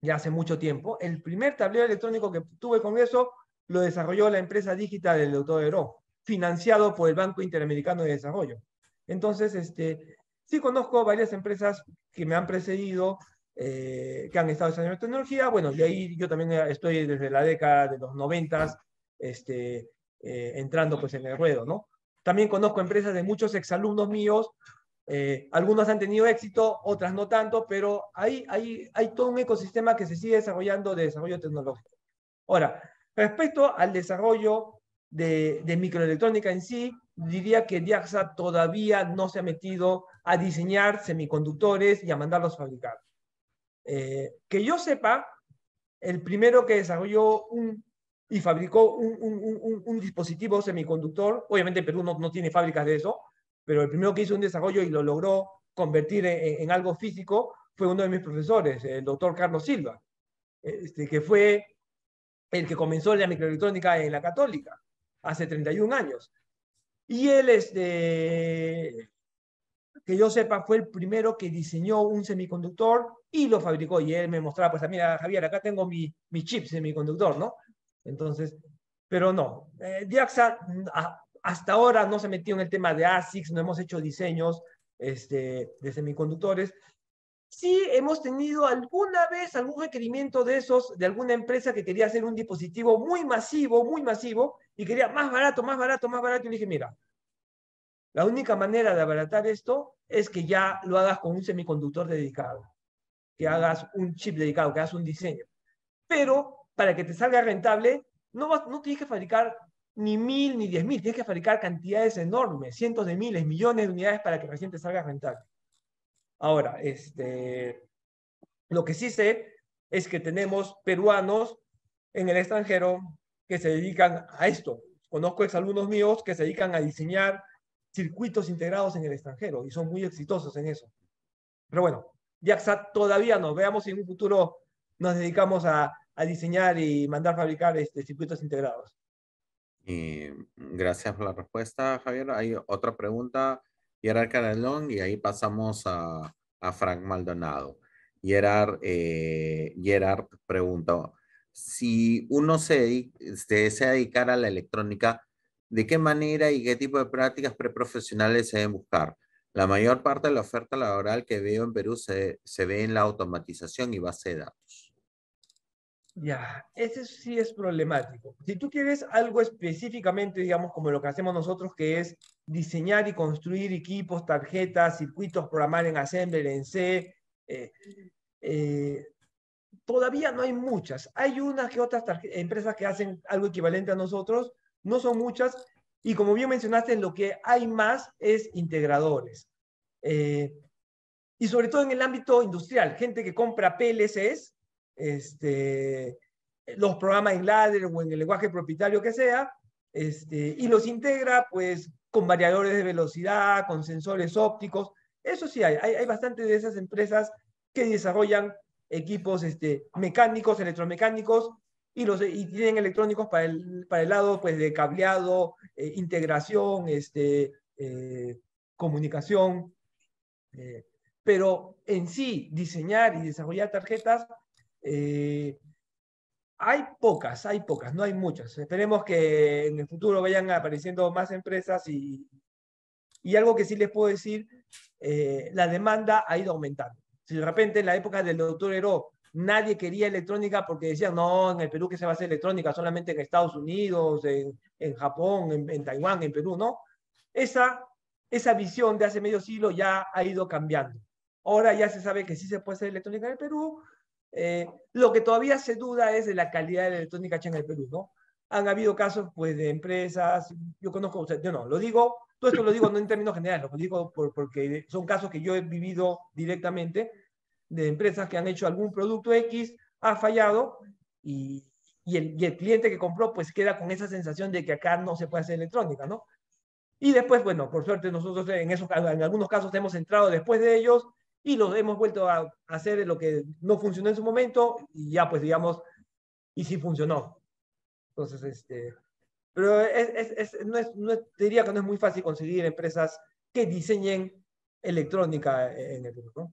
ya hace mucho tiempo. El primer tablero electrónico que tuve con eso lo desarrolló la empresa digital del doctor Ero financiado por el Banco Interamericano de Desarrollo. Entonces, este, sí conozco varias empresas que me han precedido, eh, que han estado desarrollando tecnología. Bueno, de ahí yo también eh, estoy desde la década de los noventas, este, eh, entrando pues en el ruedo, ¿no? También conozco empresas de muchos exalumnos míos algunas eh, algunos han tenido éxito, otras no tanto, pero hay, hay, hay todo un ecosistema que se sigue desarrollando de desarrollo tecnológico. Ahora, respecto al desarrollo de, de microelectrónica en sí, diría que Diaxa todavía no se ha metido a diseñar semiconductores y a mandarlos a fabricar. Eh, que yo sepa, el primero que desarrolló un, y fabricó un, un, un dispositivo semiconductor, obviamente Perú no, no tiene fábricas de eso, pero el primero que hizo un desarrollo y lo logró convertir en, algo físico fue uno de mis profesores, el doctor Carlos Silva, este, que fue el que comenzó la microelectrónica en la católica hace 31 años. Y él, este, que yo sepa, fue el primero que diseñó un semiconductor y lo fabricó. Y él me mostraba, pues, ah, mira, Javier, acá tengo mi, chip semiconductor, ¿no? Entonces, pero no, eh, ah, hasta ahora no se metió en el tema de ASICS, ah, no hemos hecho diseños este, de semiconductores. Sí hemos tenido alguna vez algún requerimiento de esos, de alguna empresa que quería hacer un dispositivo muy masivo, muy masivo, y quería más barato, más barato, más barato. Y le dije, mira, la única manera de abaratar esto es que ya lo hagas con un semiconductor dedicado, que hagas un chip dedicado, que hagas un diseño. Pero para que te salga rentable, no, no tienes que fabricar ni mil, ni diez mil. Tienes que fabricar cantidades enormes, cientos de miles, millones de unidades para que recién te salga rentable. Ahora, este, lo que sí sé es que tenemos peruanos en el extranjero que se dedican a esto. Conozco exalumnos míos que se dedican a diseñar circuitos integrados en el extranjero y son muy exitosos en eso. Pero bueno, JAXA todavía no. Veamos si en un futuro nos dedicamos a, diseñar y mandar fabricar este, circuitos integrados gracias por la respuesta, Javier. Hay otra pregunta, Gerard Caralón, y ahí pasamos a, Frank Maldonado. Gerard, eh, Gerard pregunta, si uno se, desea dedicar a la electrónica, ¿de qué manera y qué tipo de prácticas preprofesionales se deben buscar? La mayor parte de la oferta laboral que veo en Perú se, se ve en la automatización y base de datos. Ya, ese sí es problemático. Si tú quieres algo específicamente, digamos, como lo que hacemos nosotros, que es diseñar y construir equipos, tarjetas, circuitos, programar en Assembler, en C, eh, eh, todavía no hay muchas. Hay unas que otras empresas que hacen algo equivalente a nosotros, no son muchas, y como bien mencionaste, lo que hay más es integradores. Eh, y sobre todo en el ámbito industrial, gente que compra PLCs este, los programas en ladder o en el lenguaje propietario que sea, este, y los integra pues con variadores de velocidad, con sensores ópticos. Eso sí hay, hay, hay bastante de esas empresas que desarrollan equipos este, mecánicos, electromecánicos y, los, y tienen electrónicos para el, para el lado pues, de cableado, eh, integración, este, eh, comunicación. Eh, pero en sí, diseñar y desarrollar tarjetas eh, hay pocas, hay pocas, no hay muchas. Esperemos que en el futuro vayan apareciendo más empresas y, y algo que sí les puedo decir, eh, la demanda ha ido aumentando. Si de repente en la época del doctor Heró nadie quería electrónica porque decían, no, en el Perú que se va a hacer electrónica, solamente en Estados Unidos, en, en Japón, en, Taiwán, en Perú, ¿no? Esa, esa visión de hace medio siglo ya ha ido cambiando. Ahora ya se sabe que sí se puede hacer electrónica en el Perú, eh, lo que todavía se duda es de la calidad de la electrónica china en el Perú, ¿no? Han habido casos, pues, de empresas, yo conozco, o yo no, lo digo, todo esto lo digo no en términos generales, lo digo porque son casos que yo he vivido directamente, de empresas que han hecho algún producto X, ha fallado y, el, cliente que compró, pues, queda con esa sensación de que acá no se puede hacer electrónica, ¿no? Y después, bueno, por suerte nosotros en, en algunos casos hemos entrado después de ellos y lo hemos vuelto a hacer lo que no funcionó en su momento y ya pues digamos, y sí funcionó. Entonces, este, pero es, es, no es, diría que no es muy fácil conseguir empresas que diseñen electrónica en el mundo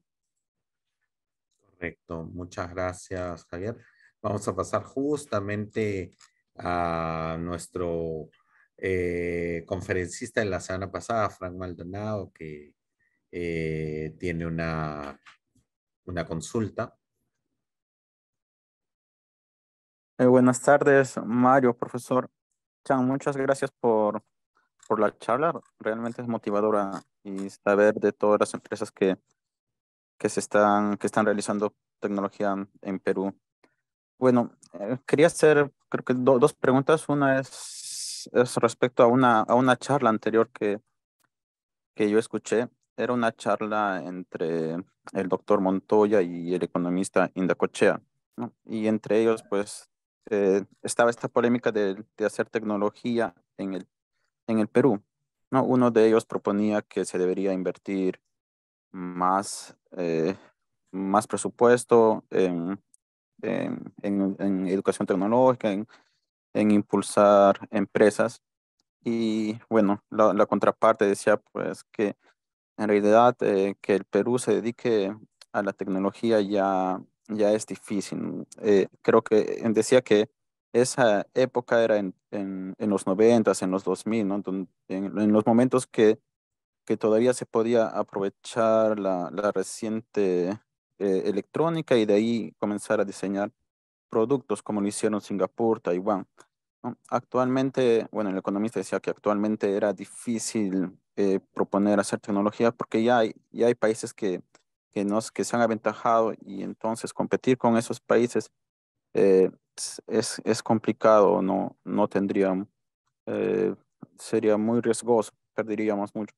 Correcto, muchas gracias Javier. Vamos a pasar justamente a nuestro eh, conferencista de la semana pasada, Frank Maldonado, que eh, tiene una, una consulta. Eh, buenas tardes, Mario, profesor. Chan, muchas gracias por, por la charla. Realmente es motivadora y saber de todas las empresas que, que, se están, que están realizando tecnología en Perú. Bueno, eh, quería hacer creo que dos preguntas. Una es, respecto a una, a una charla anterior que, que yo escuché era una charla entre el doctor Montoya y el economista Indacochea. ¿no? Y entre ellos, pues, eh, estaba esta polémica de, hacer tecnología en el, en el Perú. ¿no? Uno de ellos proponía que se debería invertir más, eh, más presupuesto en, educación tecnológica, en, en impulsar empresas. Y bueno, la, contraparte decía pues que en realidad eh, que el Perú se dedique a la tecnología ya, ya es difícil. Eh, creo que decía que esa época era en, en, los 90, en los 2000, ¿no? en, los momentos que, que todavía se podía aprovechar la, la reciente eh, electrónica y de ahí comenzar a diseñar productos como lo hicieron Singapur, Taiwán. ¿no? Actualmente, bueno, el economista decía que actualmente era difícil eh, proponer hacer tecnología porque ya hay, ya hay países que, que, nos, que se han aventajado y entonces competir con esos países eh, es, es, complicado, no, no tendríamos, eh, sería muy riesgoso, perderíamos mucho.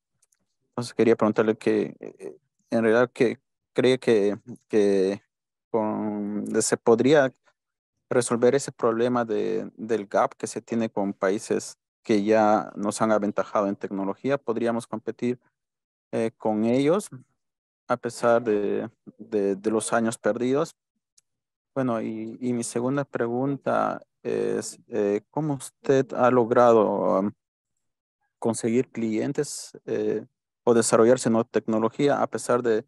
Entonces quería preguntarle que en realidad que cree que, que se podría resolver ese problema de, del gap que se tiene con países que ya nos han aventajado en tecnología, podríamos competir eh, con ellos a pesar de, de, los años perdidos. Bueno, y, y mi segunda pregunta es, eh, ¿cómo usted ha logrado um, conseguir clientes eh, o desarrollarse en tecnología a pesar de,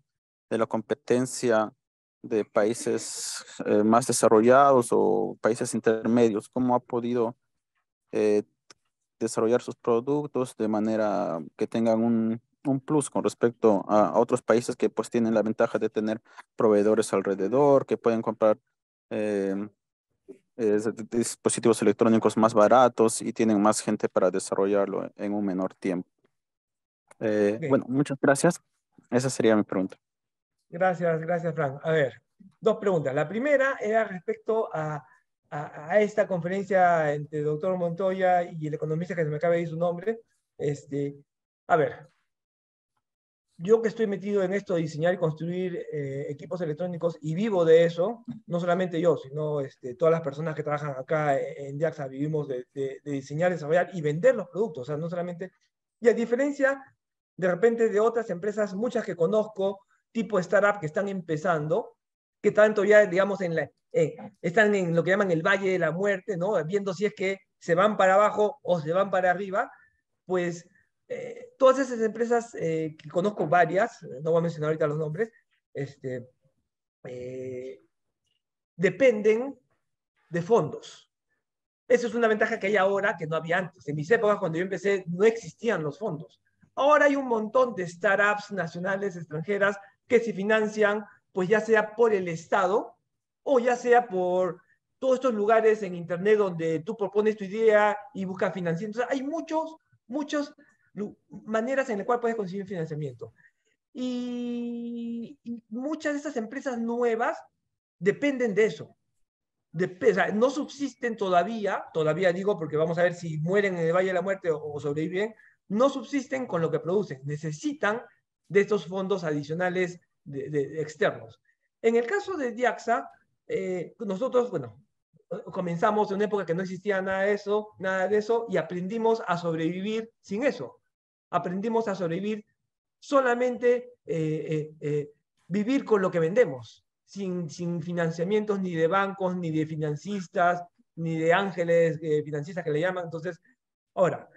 de la competencia de países más desarrollados o países intermedios? ¿Cómo ha podido desarrollar sus productos de manera que tengan un, un plus con respecto a, otros países que pues tienen la ventaja de tener proveedores alrededor, que pueden comprar em, dispositivos electrónicos más baratos y tienen más gente para desarrollarlo en un menor tiempo. Eh, bueno, muchas gracias. Esa sería mi pregunta. Gracias, gracias, Frank. A ver, dos preguntas. La primera era respecto a a, esta conferencia entre el doctor Montoya y el economista que se me acaba de decir su nombre, este, a ver, yo que estoy metido en esto de diseñar y construir eh, equipos electrónicos y vivo de eso, no solamente yo, sino este, todas las personas que trabajan acá en DIAXA vivimos de, de, diseñar, desarrollar y vender los productos, o sea, no solamente... Y a diferencia de repente de otras empresas, muchas que conozco, tipo startup que están empezando, que tanto todavía digamos, en la, eh, están en lo que llaman el Valle de la Muerte, ¿no? viendo si es que se van para abajo o se van para arriba, pues eh, todas esas empresas eh, que conozco varias, no voy a mencionar ahorita los nombres, este, dependen de fondos. Esa es una ventaja que hay ahora que no había antes. En mi épocas, cuando yo empecé, no existían los fondos. Ahora hay un montón de startups nacionales, extranjeras, que se financian pues ya sea por el Estado o ya sea por todos estos lugares en Internet donde tú propones tu idea y buscas financiamiento. hay muchos, muchas maneras en las cuales puedes conseguir financiamiento. Y, muchas de estas empresas nuevas dependen de eso. no subsisten todavía, todavía digo porque vamos a ver si mueren en el Valle de la Muerte o, o sobreviven, no subsisten con lo que producen, necesitan de estos fondos adicionales externos. En el caso de Diaxa, eh, nosotros, bueno, comenzamos en una época que no existía nada de eso, nada de eso, y aprendimos a sobrevivir sin eso. Aprendimos a sobrevivir solamente eh, eh, vivir con lo que vendemos, sin, sin financiamientos ni de bancos, ni de financistas, ni de ángeles financistas que le llaman. Entonces, ahora,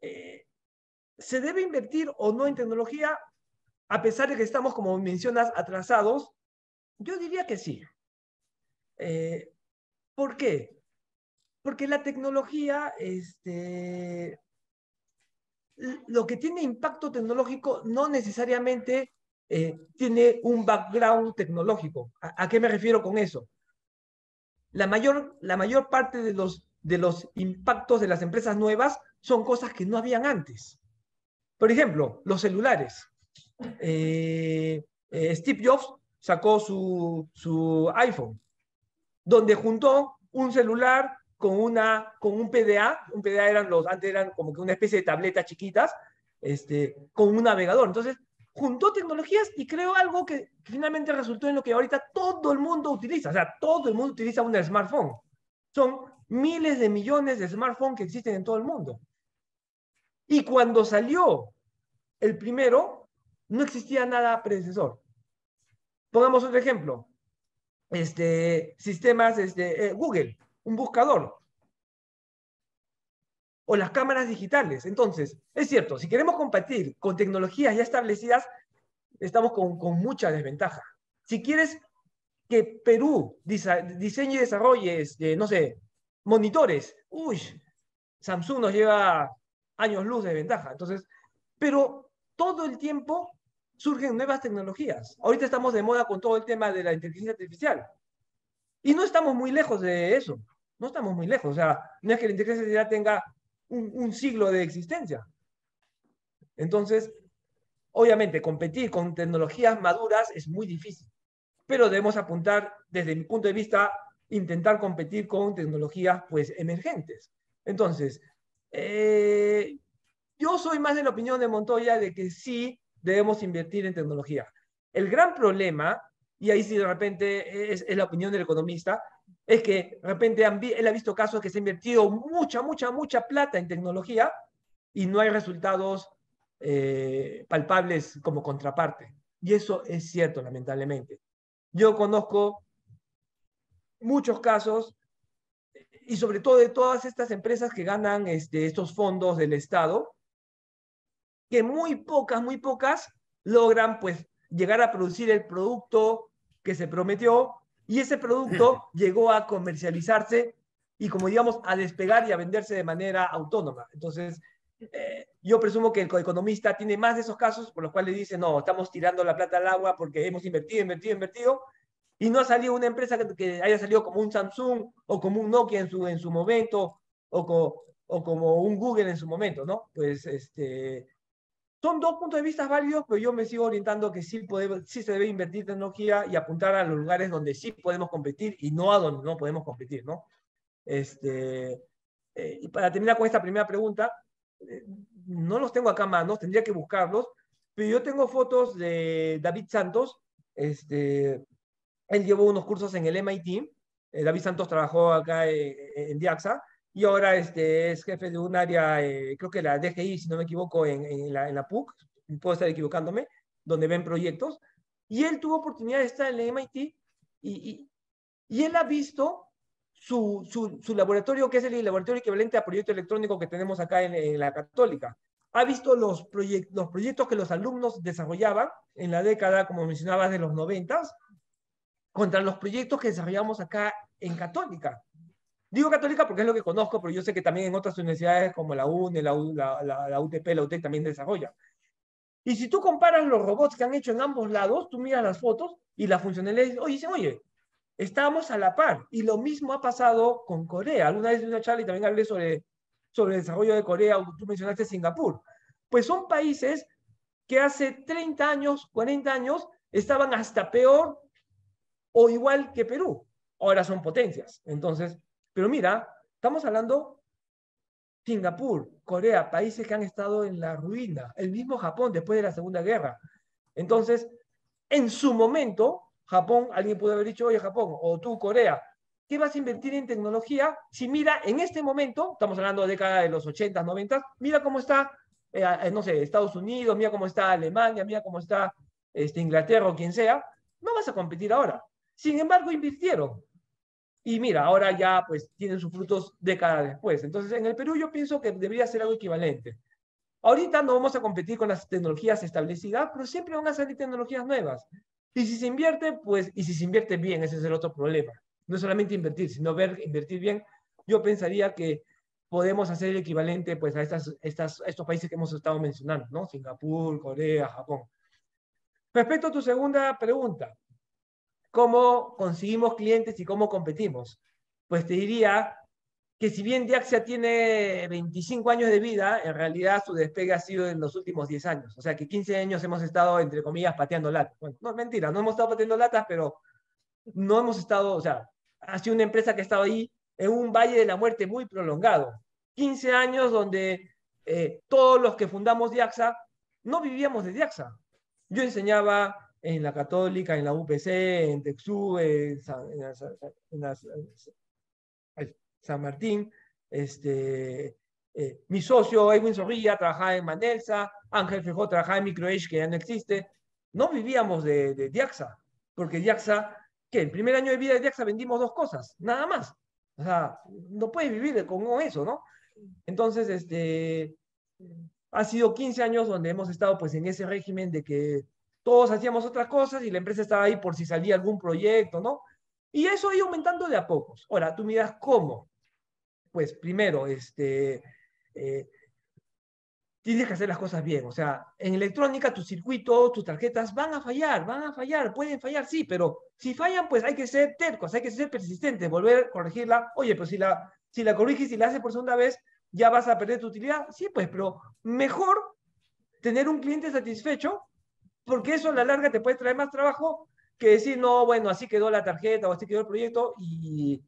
¿se debe invertir o no en tecnología? a pesar de que estamos, como mencionas, atrasados? Yo diría que sí. Eh, ¿Por qué? Porque la tecnología, este, lo que tiene impacto tecnológico no necesariamente eh, tiene un background tecnológico. ¿A, qué me refiero con eso? La mayor, la mayor parte de los, de los impactos de las empresas nuevas son cosas que no habían antes. Por ejemplo, los celulares. Eh, eh, Steve Jobs sacó su, su, iPhone, donde juntó un celular con, una, con un PDA, un PDA eran los, antes eran como que una especie de tabletas chiquitas, este, con un navegador. Entonces, juntó tecnologías y creó algo que finalmente resultó en lo que ahorita todo el mundo utiliza, o sea, todo el mundo utiliza un smartphone. Son miles de millones de smartphones que existen en todo el mundo. Y cuando salió el primero, no existía nada predecesor. Pongamos otro ejemplo. Este, sistemas, este, eh, Google, un buscador. O las cámaras digitales. Entonces, es cierto, si queremos competir con tecnologías ya establecidas, estamos con, mucha desventaja. Si quieres que Perú diseñe y desarrolle, este, no sé, monitores, uy, Samsung nos lleva años luz de ventaja. Entonces, pero todo el tiempo surgen nuevas tecnologías. Ahorita estamos de moda con todo el tema de la inteligencia artificial. Y no estamos muy lejos de eso. No estamos muy lejos. O sea, no es que la inteligencia artificial tenga un, siglo de existencia. Entonces, obviamente, competir con tecnologías maduras es muy difícil. Pero debemos apuntar, desde mi punto de vista, intentar competir con tecnologías pues, emergentes. Entonces, eh, yo soy más de la opinión de Montoya de que sí debemos invertir en tecnología. El gran problema, y ahí sí de repente es, la opinión del economista, es que de repente han él ha visto casos que se ha invertido mucha, mucha, mucha plata en tecnología y no hay resultados eh, palpables como contraparte. Y eso es cierto, lamentablemente. Yo conozco muchos casos y sobre todo de todas estas empresas que ganan este, estos fondos del Estado, que muy pocas, muy pocas logran pues llegar a producir el producto que se prometió y ese producto llegó a comercializarse y como digamos a despegar y a venderse de manera autónoma. Entonces, eh, yo presumo que el economista tiene más de esos casos por los cuales dice, no, estamos tirando la plata al agua porque hemos invertido, invertido, invertido, y no ha salido una empresa que, haya salido como un Samsung o como un Nokia en su, en su momento o, o como un Google en su momento, ¿no? Pues este, son dos puntos de vista válidos, pero yo me sigo orientando que sí, podemos, sí se debe invertir tecnología y apuntar a los lugares donde sí podemos competir y no a donde no podemos competir, ¿no? Este, eh, y para terminar con esta primera pregunta, eh, no los tengo acá a mano, tendría que buscarlos, pero yo tengo fotos de David Santos, este, él llevó unos cursos en el MIT, eh, David Santos trabajó acá en, en, Diaxa, y ahora este, es jefe de un área, eh, creo que la DGI, si no me equivoco, en, la, PUC, puedo estar equivocándome, donde ven proyectos, y él tuvo oportunidad de estar en la MIT y, y, él ha visto su, laboratorio, que es el laboratorio equivalente a proyecto electrónico que tenemos acá en, la Católica. Ha visto los, los proyectos que los alumnos desarrollaban en la década, como mencionabas, de los noventas, contra los proyectos que desarrollamos acá en Católica. Digo católica porque es lo que conozco, pero yo sé que también en otras universidades como la UNE, la, UTP, la UTEC también desarrolla. Y si tú comparas los robots que han hecho en ambos lados, tú miras las fotos y la funcionalidad oye, dicen, oye, estamos a la par. Y lo mismo ha pasado con Corea. Alguna vez en una charla y también hablé sobre, sobre el desarrollo de Corea, tú mencionaste Singapur. Pues son países que hace 30 años, 40 años, estaban hasta peor o igual que Perú. Ahora son potencias. Entonces, pero mira, estamos hablando Singapur, Corea, países que han estado en la ruina, el mismo Japón después de la Segunda Guerra. Entonces, en su momento, Japón, alguien pudo haber dicho, oye Japón, o tú Corea, ¿qué vas a invertir en tecnología? Si mira en este momento, estamos hablando de década de los 80, 90, mira cómo está, eh, eh, no sé, Estados Unidos, mira cómo está Alemania, mira cómo está este, Inglaterra o quien sea, no vas a competir ahora. Sin embargo, invirtieron. Y mira, ahora ya pues tienen sus frutos décadas después. Entonces, en el Perú yo pienso que debería ser algo equivalente. Ahorita no vamos a competir con las tecnologías establecidas, pero siempre van a salir tecnologías nuevas. Y si se invierte, pues, y si se invierte bien, ese es el otro problema. No solamente invertir, sino ver invertir bien. Yo pensaría que podemos hacer el equivalente pues, a estas, estas, estos países que hemos estado mencionando, ¿no? Singapur, Corea, Japón. Respecto a tu segunda pregunta, cómo conseguimos clientes y cómo competimos. Pues te diría que si bien Diaxia tiene 25 años de vida, en realidad su despegue ha sido en los últimos 10 años. O sea que 15 años hemos estado, entre comillas, pateando latas. Bueno, no, mentira, no hemos estado pateando latas, pero no hemos estado, o sea, ha sido una empresa que ha estado ahí en un valle de la muerte muy prolongado. 15 años donde eh, todos los que fundamos Diaxa no vivíamos de Diaxa. Yo enseñaba en la Católica, en la UPC, en Texú, en, San, Martín. Este, eh, mi socio Edwin Zorrilla trabajaba en Manelsa, Ángel Fejó trabajaba en Microage, que ya no existe. No vivíamos de, de Diaxa, porque Diaxa, que el primer año de vida de Diaxa vendimos dos cosas, nada más. O sea, no puedes vivir con eso, ¿no? Entonces, este, ha sido 15 años donde hemos estado pues en ese régimen de que todos hacíamos otras cosas y la empresa estaba ahí por si salía algún proyecto, ¿no? Y eso ido aumentando de a pocos. Ahora, tú miras cómo. Pues primero, este, eh, tienes que hacer las cosas bien. O sea, en electrónica tus circuitos, tus tarjetas van a fallar, van a fallar, pueden fallar, sí, pero si fallan, pues hay que ser tercos, hay que ser persistentes, volver a corregirla. Oye, pero pues si la, si la corriges y la haces por segunda vez, ya vas a perder tu utilidad. Sí, pues, pero mejor tener un cliente satisfecho porque eso a la larga te puede traer más trabajo que decir, no, bueno, así quedó la tarjeta o así quedó el proyecto y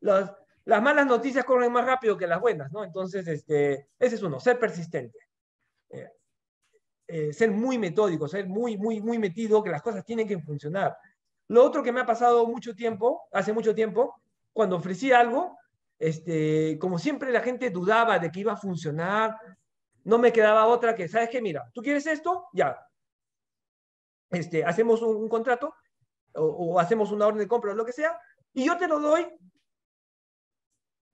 las, malas noticias corren más rápido que las buenas, ¿no? Entonces, este, ese es uno, ser persistente. Eh, eh, ser muy metódico, ser muy, muy, muy metido, que las cosas tienen que funcionar. Lo otro que me ha pasado mucho tiempo, hace mucho tiempo, cuando ofrecí algo, este, como siempre la gente dudaba de que iba a funcionar, no me quedaba otra que, ¿sabes qué? Mira, tú quieres esto, ya. Este, hacemos un, contrato o, hacemos una orden de compra o lo que sea, y yo te lo doy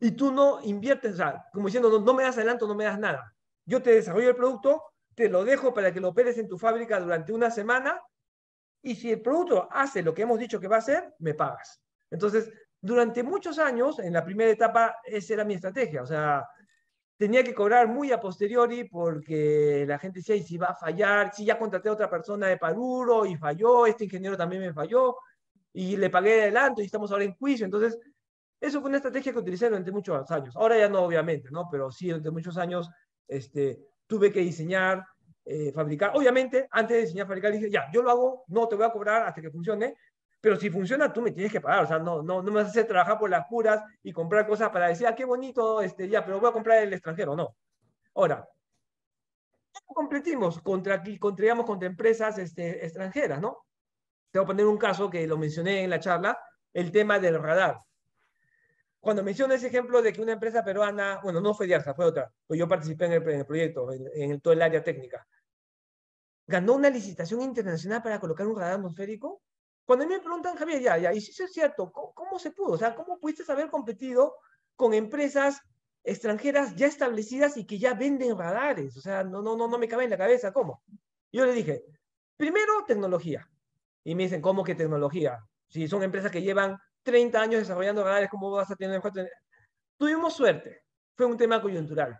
y tú no inviertes, o como diciendo, no, no me das adelanto, no me das nada. Yo te desarrollo el producto, te lo dejo para que lo operes en tu fábrica durante una semana y si el producto hace lo que hemos dicho que va a hacer, me pagas. Entonces, durante muchos años, en la primera etapa, esa era mi estrategia. O sea, tenía que cobrar muy a posteriori porque la gente decía, ¿y si va a fallar? Si ya contraté a otra persona de Paruro y falló, este ingeniero también me falló y le pagué adelanto y estamos ahora en juicio. Entonces, eso fue una estrategia que utilicé durante muchos años. Ahora ya no, obviamente, ¿no? Pero sí, durante muchos años este, tuve que diseñar, eh, fabricar. Obviamente, antes de diseñar, fabricar, dije, ya, yo lo hago, no te voy a cobrar hasta que funcione, pero si funciona, tú me tienes que pagar. O sea, no, no, no me hace trabajar por las curas y comprar cosas para decir, ah, qué bonito, este, ya, pero voy a comprar el extranjero. No. Ahora, ¿cómo competimos contra, contra, empresas este, extranjeras, no? Te voy a poner un caso que lo mencioné en la charla, el tema del radar. Cuando menciono ese ejemplo de que una empresa peruana, bueno, no fue Diarza, fue otra, pues yo participé en el, proyecto, en, todo el área técnica, ganó una licitación internacional para colocar un radar atmosférico cuando me preguntan, Javier, ya, ya, y si eso es cierto, ¿cómo, se pudo? O sea, ¿cómo pudiste haber competido con empresas extranjeras ya establecidas y que ya venden radares? O sea, no, no, no, no me cabe en la cabeza, ¿cómo? Yo le dije, primero, tecnología. Y me dicen, ¿cómo que tecnología? Si son empresas que llevan 30 años desarrollando radares, ¿cómo vas a tener Tuvimos suerte, fue un tema coyuntural.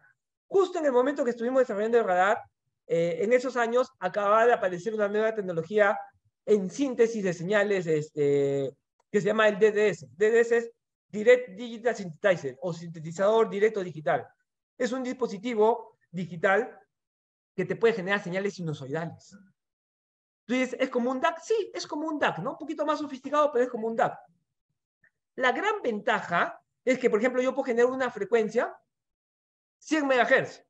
Justo en el momento que estuvimos desarrollando el radar, eh, en esos años acababa de aparecer una nueva tecnología en síntesis de señales este, que se llama el DDS. DDS es Direct Digital Synthesizer o sintetizador directo digital. Es un dispositivo digital que te puede generar señales sinusoidales. Entonces, ¿es como un DAC? Sí, es como un DAC, ¿no? Un poquito más sofisticado, pero es como un DAC. La gran ventaja es que, por ejemplo, yo puedo generar una frecuencia 100 MHz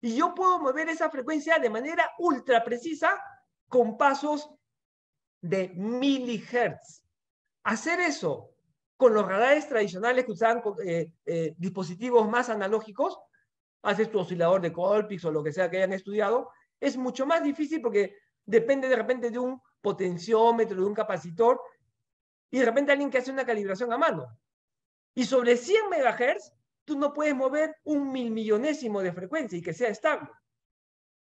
y yo puedo mover esa frecuencia de manera ultra precisa con pasos de milihertz. Hacer eso con los radares tradicionales que usaban eh, eh, dispositivos más analógicos, haces tu oscilador de Colpix o lo que sea que hayan estudiado, es mucho más difícil porque depende de repente de un potenciómetro, de un capacitor, y de repente alguien que hace una calibración a mano. Y sobre 100 megahertz tú no puedes mover un mil de frecuencia y que sea estable.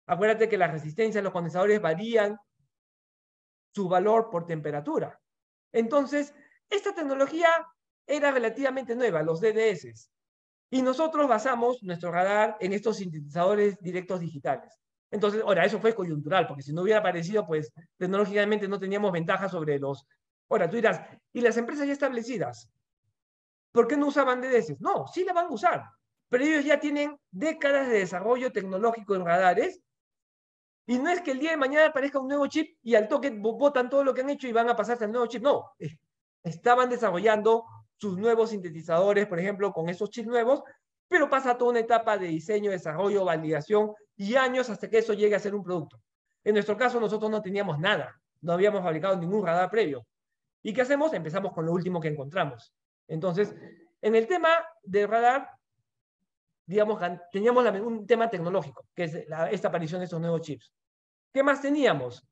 Acuérdate que las resistencias, los condensadores varían, su valor por temperatura. Entonces, esta tecnología era relativamente nueva, los DDS, y nosotros basamos nuestro radar en estos sintetizadores directos digitales. Entonces, ahora, eso fue coyuntural, porque si no hubiera aparecido, pues tecnológicamente no teníamos ventaja sobre los... Ahora, tú dirás, ¿y las empresas ya establecidas? ¿Por qué no usaban DDS? No, sí la van a usar, pero ellos ya tienen décadas de desarrollo tecnológico en radares y no es que el día de mañana aparezca un nuevo chip y al toque botan todo lo que han hecho y van a pasarse al nuevo chip. No, estaban desarrollando sus nuevos sintetizadores, por ejemplo, con esos chips nuevos, pero pasa toda una etapa de diseño, desarrollo, validación y años hasta que eso llegue a ser un producto. En nuestro caso, nosotros no teníamos nada, no habíamos fabricado ningún radar previo. ¿Y qué hacemos? Empezamos con lo último que encontramos. Entonces, en el tema del radar, digamos, teníamos un tema tecnológico, que es esta aparición de esos nuevos chips. ¿Qué más teníamos?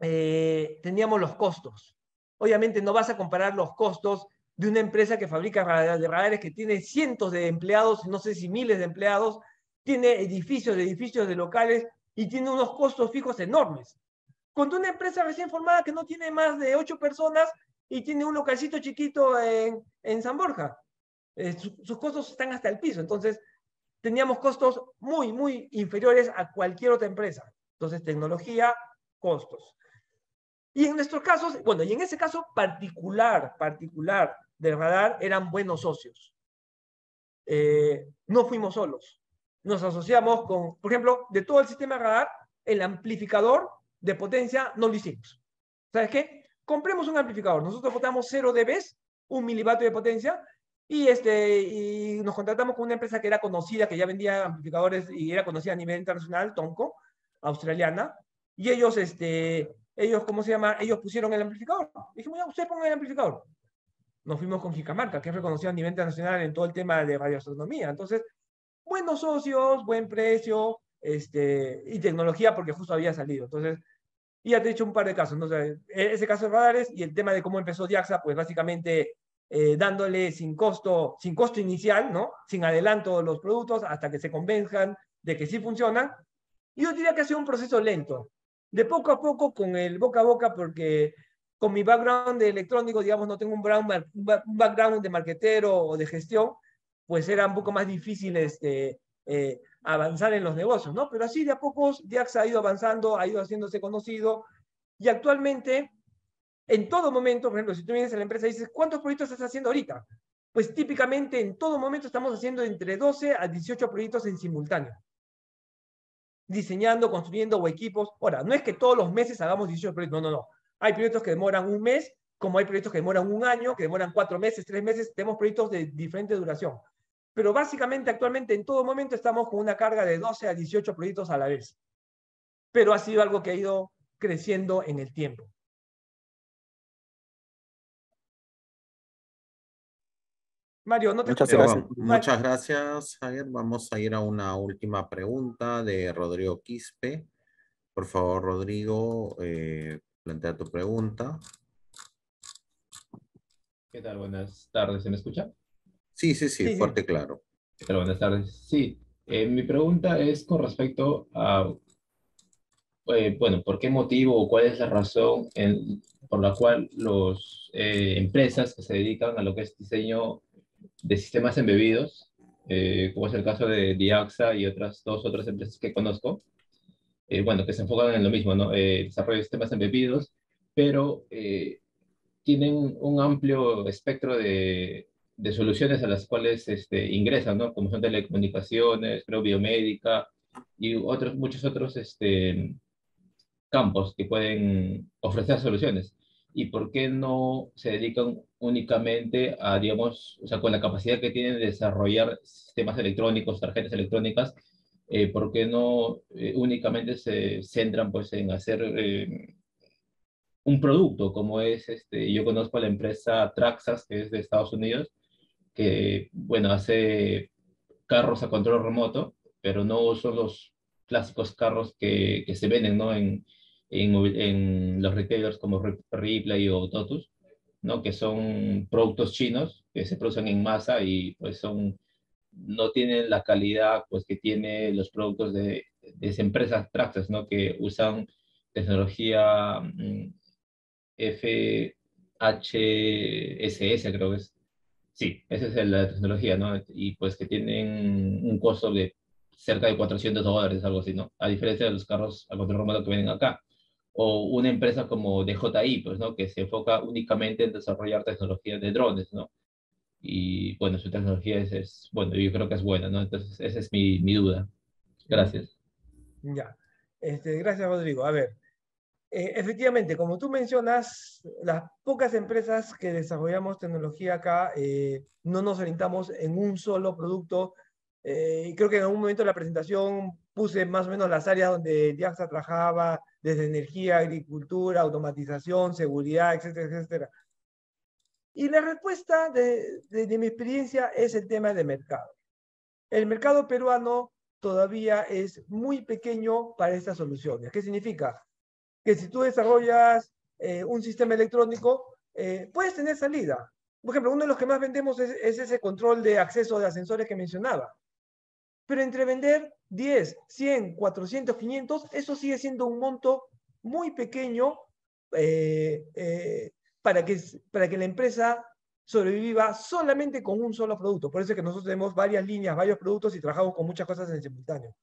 Eh, teníamos los costos. Obviamente no vas a comparar los costos de una empresa que fabrica radares que tiene cientos de empleados, no sé si miles de empleados, tiene edificios, edificios de locales y tiene unos costos fijos enormes. Contra una empresa recién formada que no tiene más de ocho personas y tiene un localcito chiquito en, en San Borja. Eh, sus costos están hasta el piso, entonces teníamos costos muy, muy inferiores a cualquier otra empresa. Entonces, tecnología, costos. Y en nuestros casos, bueno, y en ese caso particular, particular del radar, eran buenos socios. Eh, no fuimos solos. Nos asociamos con, por ejemplo, de todo el sistema radar, el amplificador de potencia no lo hicimos. ¿Sabes qué? Compremos un amplificador. Nosotros votamos 0 dB, un milivatio de potencia, y, este, y nos contratamos con una empresa que era conocida, que ya vendía amplificadores y era conocida a nivel internacional, Tonco, australiana, y ellos, este, ellos, ¿cómo se llama? Ellos pusieron el amplificador. Dijimos, ya, usted ponga el amplificador. Nos fuimos con Jicamarca, que es reconocido a nivel internacional en todo el tema de radioastronomía. Entonces, buenos socios, buen precio, este, y tecnología, porque justo había salido. Entonces, y ya te he dicho un par de casos. ¿no? E-, ese caso de radares y el tema de cómo empezó Diaxa, pues básicamente eh, dándole sin costo, sin costo inicial, ¿no? Sin adelanto los productos hasta que se convenzan de que sí funcionan yo diría que ha sido un proceso lento, de poco a poco con el boca a boca, porque con mi background de electrónico, digamos, no tengo un background de marketero o de gestión, pues era un poco más difícil este, eh, avanzar en los negocios, ¿no? Pero así de a pocos, ya ha ido avanzando, ha ido haciéndose conocido y actualmente, en todo momento, por ejemplo, si tú vienes a la empresa y dices, ¿cuántos proyectos estás haciendo ahorita? Pues típicamente en todo momento estamos haciendo entre 12 a 18 proyectos en simultáneo diseñando, construyendo o equipos. Ahora, no es que todos los meses hagamos 18 proyectos, no, no, no. Hay proyectos que demoran un mes, como hay proyectos que demoran un año, que demoran cuatro meses, tres meses, tenemos proyectos de diferente duración. Pero básicamente actualmente en todo momento estamos con una carga de 12 a 18 proyectos a la vez. Pero ha sido algo que ha ido creciendo en el tiempo. Mario, no te Muchas gracias. muchas gracias, Javier. Vamos a ir a una última pregunta de Rodrigo Quispe. Por favor, Rodrigo, eh, plantea tu pregunta. ¿Qué tal? Buenas tardes. ¿Se me escucha? Sí, sí, sí, fuerte claro. Buenas tardes. Sí, eh, mi pregunta es con respecto a, eh, bueno, ¿por qué motivo o cuál es la razón por la cual las empresas que se dedican a lo que es diseño de sistemas embebidos, eh, como es el caso de Diaxa y otras dos otras empresas que conozco, eh, bueno, que se enfocan en lo mismo, ¿no? Eh, desarrollo de sistemas embebidos, pero tienen un amplio espectro de, de, soluciones a las cuales este, ingresan, ¿no? Como son telecomunicaciones, creo biomédica y otros, muchos otros este, campos que pueden ofrecer soluciones y por qué no se dedican únicamente a, digamos, o sea, con la capacidad que tienen de desarrollar sistemas electrónicos, tarjetas electrónicas, eh, por qué no eh, únicamente se centran pues en hacer eh, un producto como es este, yo conozco a la empresa Traxas que es de Estados Unidos, que bueno, hace carros a control remoto, pero no son los clásicos carros que, se venden ¿no? en, en, los retailers como Ripley o Totus, ¿no? que son productos chinos que se producen en masa y pues son, no tienen la calidad pues, que tienen los productos de, de esas empresas tractas, ¿no? que usan tecnología mm, FHSS, creo que es. Sí, esa es la tecnología, ¿no? Y pues que tienen un costo de cerca de 400 dólares, algo así, ¿no? A diferencia de los carros a que vienen acá, o una empresa como DJI, pues, ¿no? que se enfoca únicamente en desarrollar tecnología de drones, ¿no? Y bueno, su tecnología es, bueno, yo creo que es buena, ¿no? Entonces, esa es mi, mi duda. Gracias. Ya. Este, gracias, Rodrigo. A ver, e, efectivamente, como tú mencionas, las pocas empresas que desarrollamos tecnología acá eh, no nos orientamos en un solo producto. Eh, y creo que en algún momento de la presentación puse más o menos las áreas donde Diaxa trabajaba, desde energía, agricultura, automatización, seguridad, etcétera, etcétera. Y la respuesta de, mi experiencia es el tema de mercado. El mercado peruano todavía es muy pequeño para estas soluciones. ¿Qué significa? Que si tú desarrollas eh, un sistema electrónico, eh, puedes tener salida. Por ejemplo, uno de los que más vendemos es, ese control de acceso de ascensores que mencionaba. Pero entre vender 10, 100, 400, 500, eso sigue siendo un monto muy pequeño eh, eh, para, que, para que la empresa sobreviva solamente con un solo producto. Por eso es que nosotros tenemos varias líneas, varios productos y trabajamos con muchas cosas en simultáneo.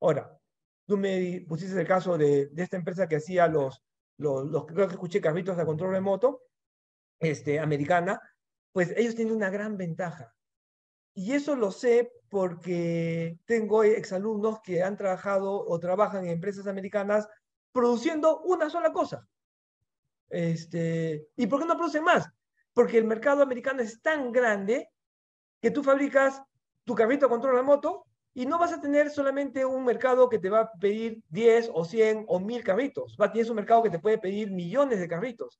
Ahora, tú me pusiste el caso de, de esta empresa que hacía los, los, creo que escuché carritos de control remoto, este, americana, pues ellos tienen una gran ventaja. Y eso lo sé porque tengo exalumnos que han trabajado o trabajan en empresas americanas produciendo una sola cosa. Este, ¿Y por qué no producen más? Porque el mercado americano es tan grande que tú fabricas tu carrito control moto y no vas a tener solamente un mercado que te va a pedir 10 o 100 o 1000 carritos. Va, tienes un mercado que te puede pedir millones de carritos.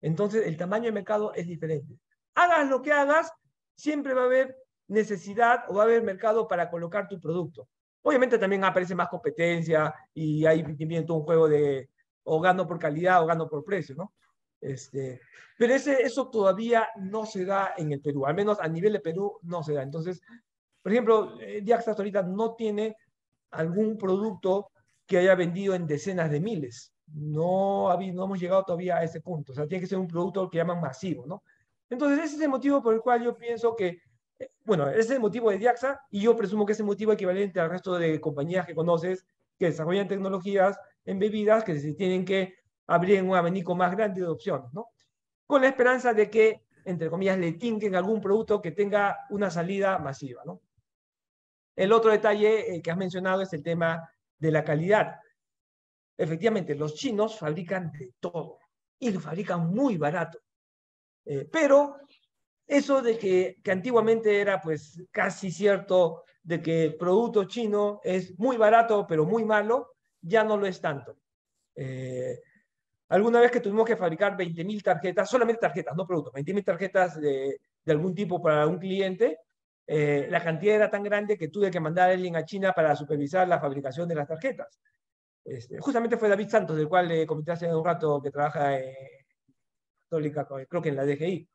Entonces, el tamaño de mercado es diferente. Hagas lo que hagas, siempre va a haber necesidad o va a haber mercado para colocar tu producto. Obviamente también aparece más competencia y hay un juego de o gano por calidad o gano por precio, ¿no? Este, pero ese, eso todavía no se da en el Perú, al menos a nivel de Perú no se da. Entonces, por ejemplo, eh, Diax ahorita no tiene algún producto que haya vendido en decenas de miles. No, no hemos llegado todavía a ese punto. O sea, tiene que ser un producto que llaman masivo, ¿no? Entonces, ese es el motivo por el cual yo pienso que eh, bueno, ese es el motivo de Diaxa y yo presumo que ese motivo motivo equivalente al resto de compañías que conoces que desarrollan tecnologías en bebidas que se tienen que abrir en un abanico más grande de opciones, ¿no? Con la esperanza de que, entre comillas, le tinquen algún producto que tenga una salida masiva, ¿no? El otro detalle eh, que has mencionado es el tema de la calidad. Efectivamente, los chinos fabrican de todo y lo fabrican muy barato. Eh, pero eso de que, que antiguamente era pues casi cierto de que el producto chino es muy barato pero muy malo, ya no lo es tanto. Eh, alguna vez que tuvimos que fabricar 20.000 tarjetas, solamente tarjetas, no productos, 20.000 tarjetas de, algún tipo para un cliente, eh, la cantidad era tan grande que tuve que mandar a alguien a China para supervisar la fabricación de las tarjetas. Este, justamente fue David Santos, del cual le eh, hace un rato que trabaja Católica, creo que en la DGI.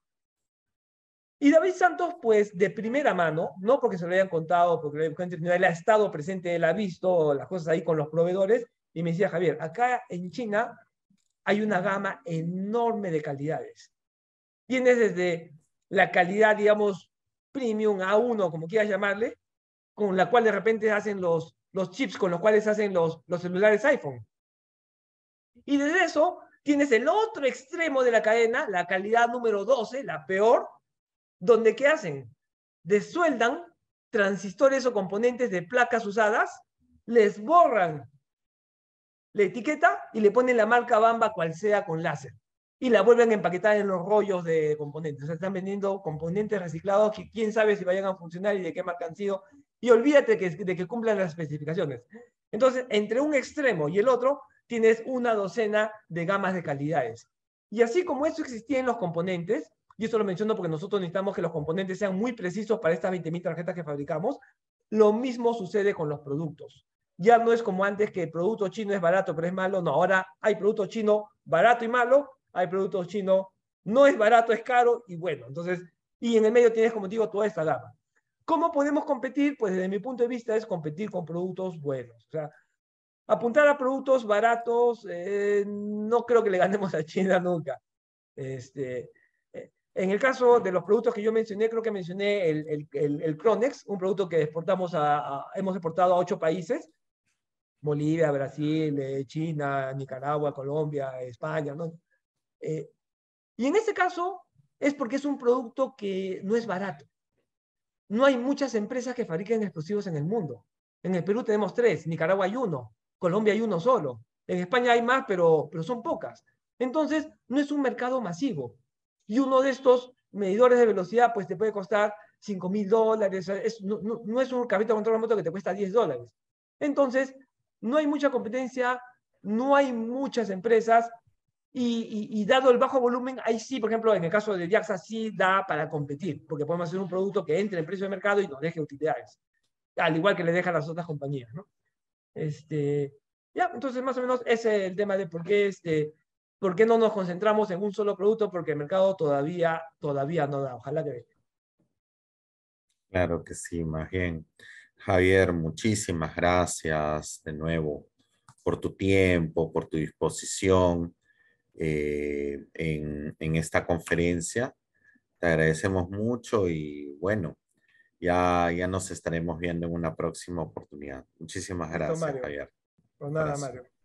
Y David Santos, pues de primera mano, no porque se lo hayan contado, porque él ha estado presente, él ha visto las cosas ahí con los proveedores, y me decía, Javier, acá en China hay una gama enorme de calidades. Tienes desde la calidad, digamos, premium A1, como quieras llamarle, con la cual de repente hacen los, los chips con los cuales hacen los, los celulares iPhone. Y desde eso tienes el otro extremo de la cadena, la calidad número 12, la peor, donde ¿qué hacen? Desueldan transistores o componentes de placas usadas, les borran la etiqueta y le ponen la marca Bamba cual sea con láser. Y la vuelven a empaquetar en los rollos de componentes. O sea, están vendiendo componentes reciclados que quién sabe si vayan a funcionar y de qué marca han sido. Y olvídate de que cumplan las especificaciones. Entonces, entre un extremo y el otro, tienes una docena de gamas de calidades. Y así como eso existía en los componentes, y esto lo menciono porque nosotros necesitamos que los componentes sean muy precisos para estas 20.000 tarjetas que fabricamos, lo mismo sucede con los productos. Ya no es como antes que el producto chino es barato pero es malo, no, ahora hay producto chino barato y malo, hay producto chino no es barato, es caro y bueno, entonces, y en el medio tienes, como digo, toda esta gama. ¿Cómo podemos competir? Pues desde mi punto de vista es competir con productos buenos. O sea, apuntar a productos baratos, eh, no creo que le ganemos a China nunca. Este, en el caso de los productos que yo mencioné, creo que mencioné el, Cronex, un producto que exportamos hemos exportado a ocho países, Bolivia, Brasil, eh, China, Nicaragua, Colombia, España, eh, y en este caso es porque es un producto que no es barato. No hay muchas empresas que fabriquen explosivos en el mundo. En el Perú tenemos tres, Nicaragua hay uno, Colombia hay uno solo. En España hay más, pero, pero son pocas. Entonces, no es un mercado masivo. Y uno de estos medidores de velocidad, pues te puede costar 5 mil dólares. no, es un cabito de control moto que te cuesta 10 dólares. Entonces, no hay mucha competencia, no hay muchas empresas. Y, dado el bajo volumen, ahí sí, por ejemplo, en el caso de Diaxa, sí da para competir, porque podemos hacer un producto que entre en precio de mercado y nos deje utilidades, al igual que le dejan las otras compañías, Este, ya, entonces más o menos ese es el tema de por qué este, ¿Por qué no nos concentramos en un solo producto? Porque el mercado todavía, todavía no da. Ojalá que vea. Claro que sí, más bien. Javier, muchísimas gracias de nuevo por tu tiempo, por tu disposición eh, en, esta conferencia. Te agradecemos mucho y bueno, ya, ya nos estaremos viendo en una próxima oportunidad. Muchísimas gracias, Javier. Pues nada, Mario.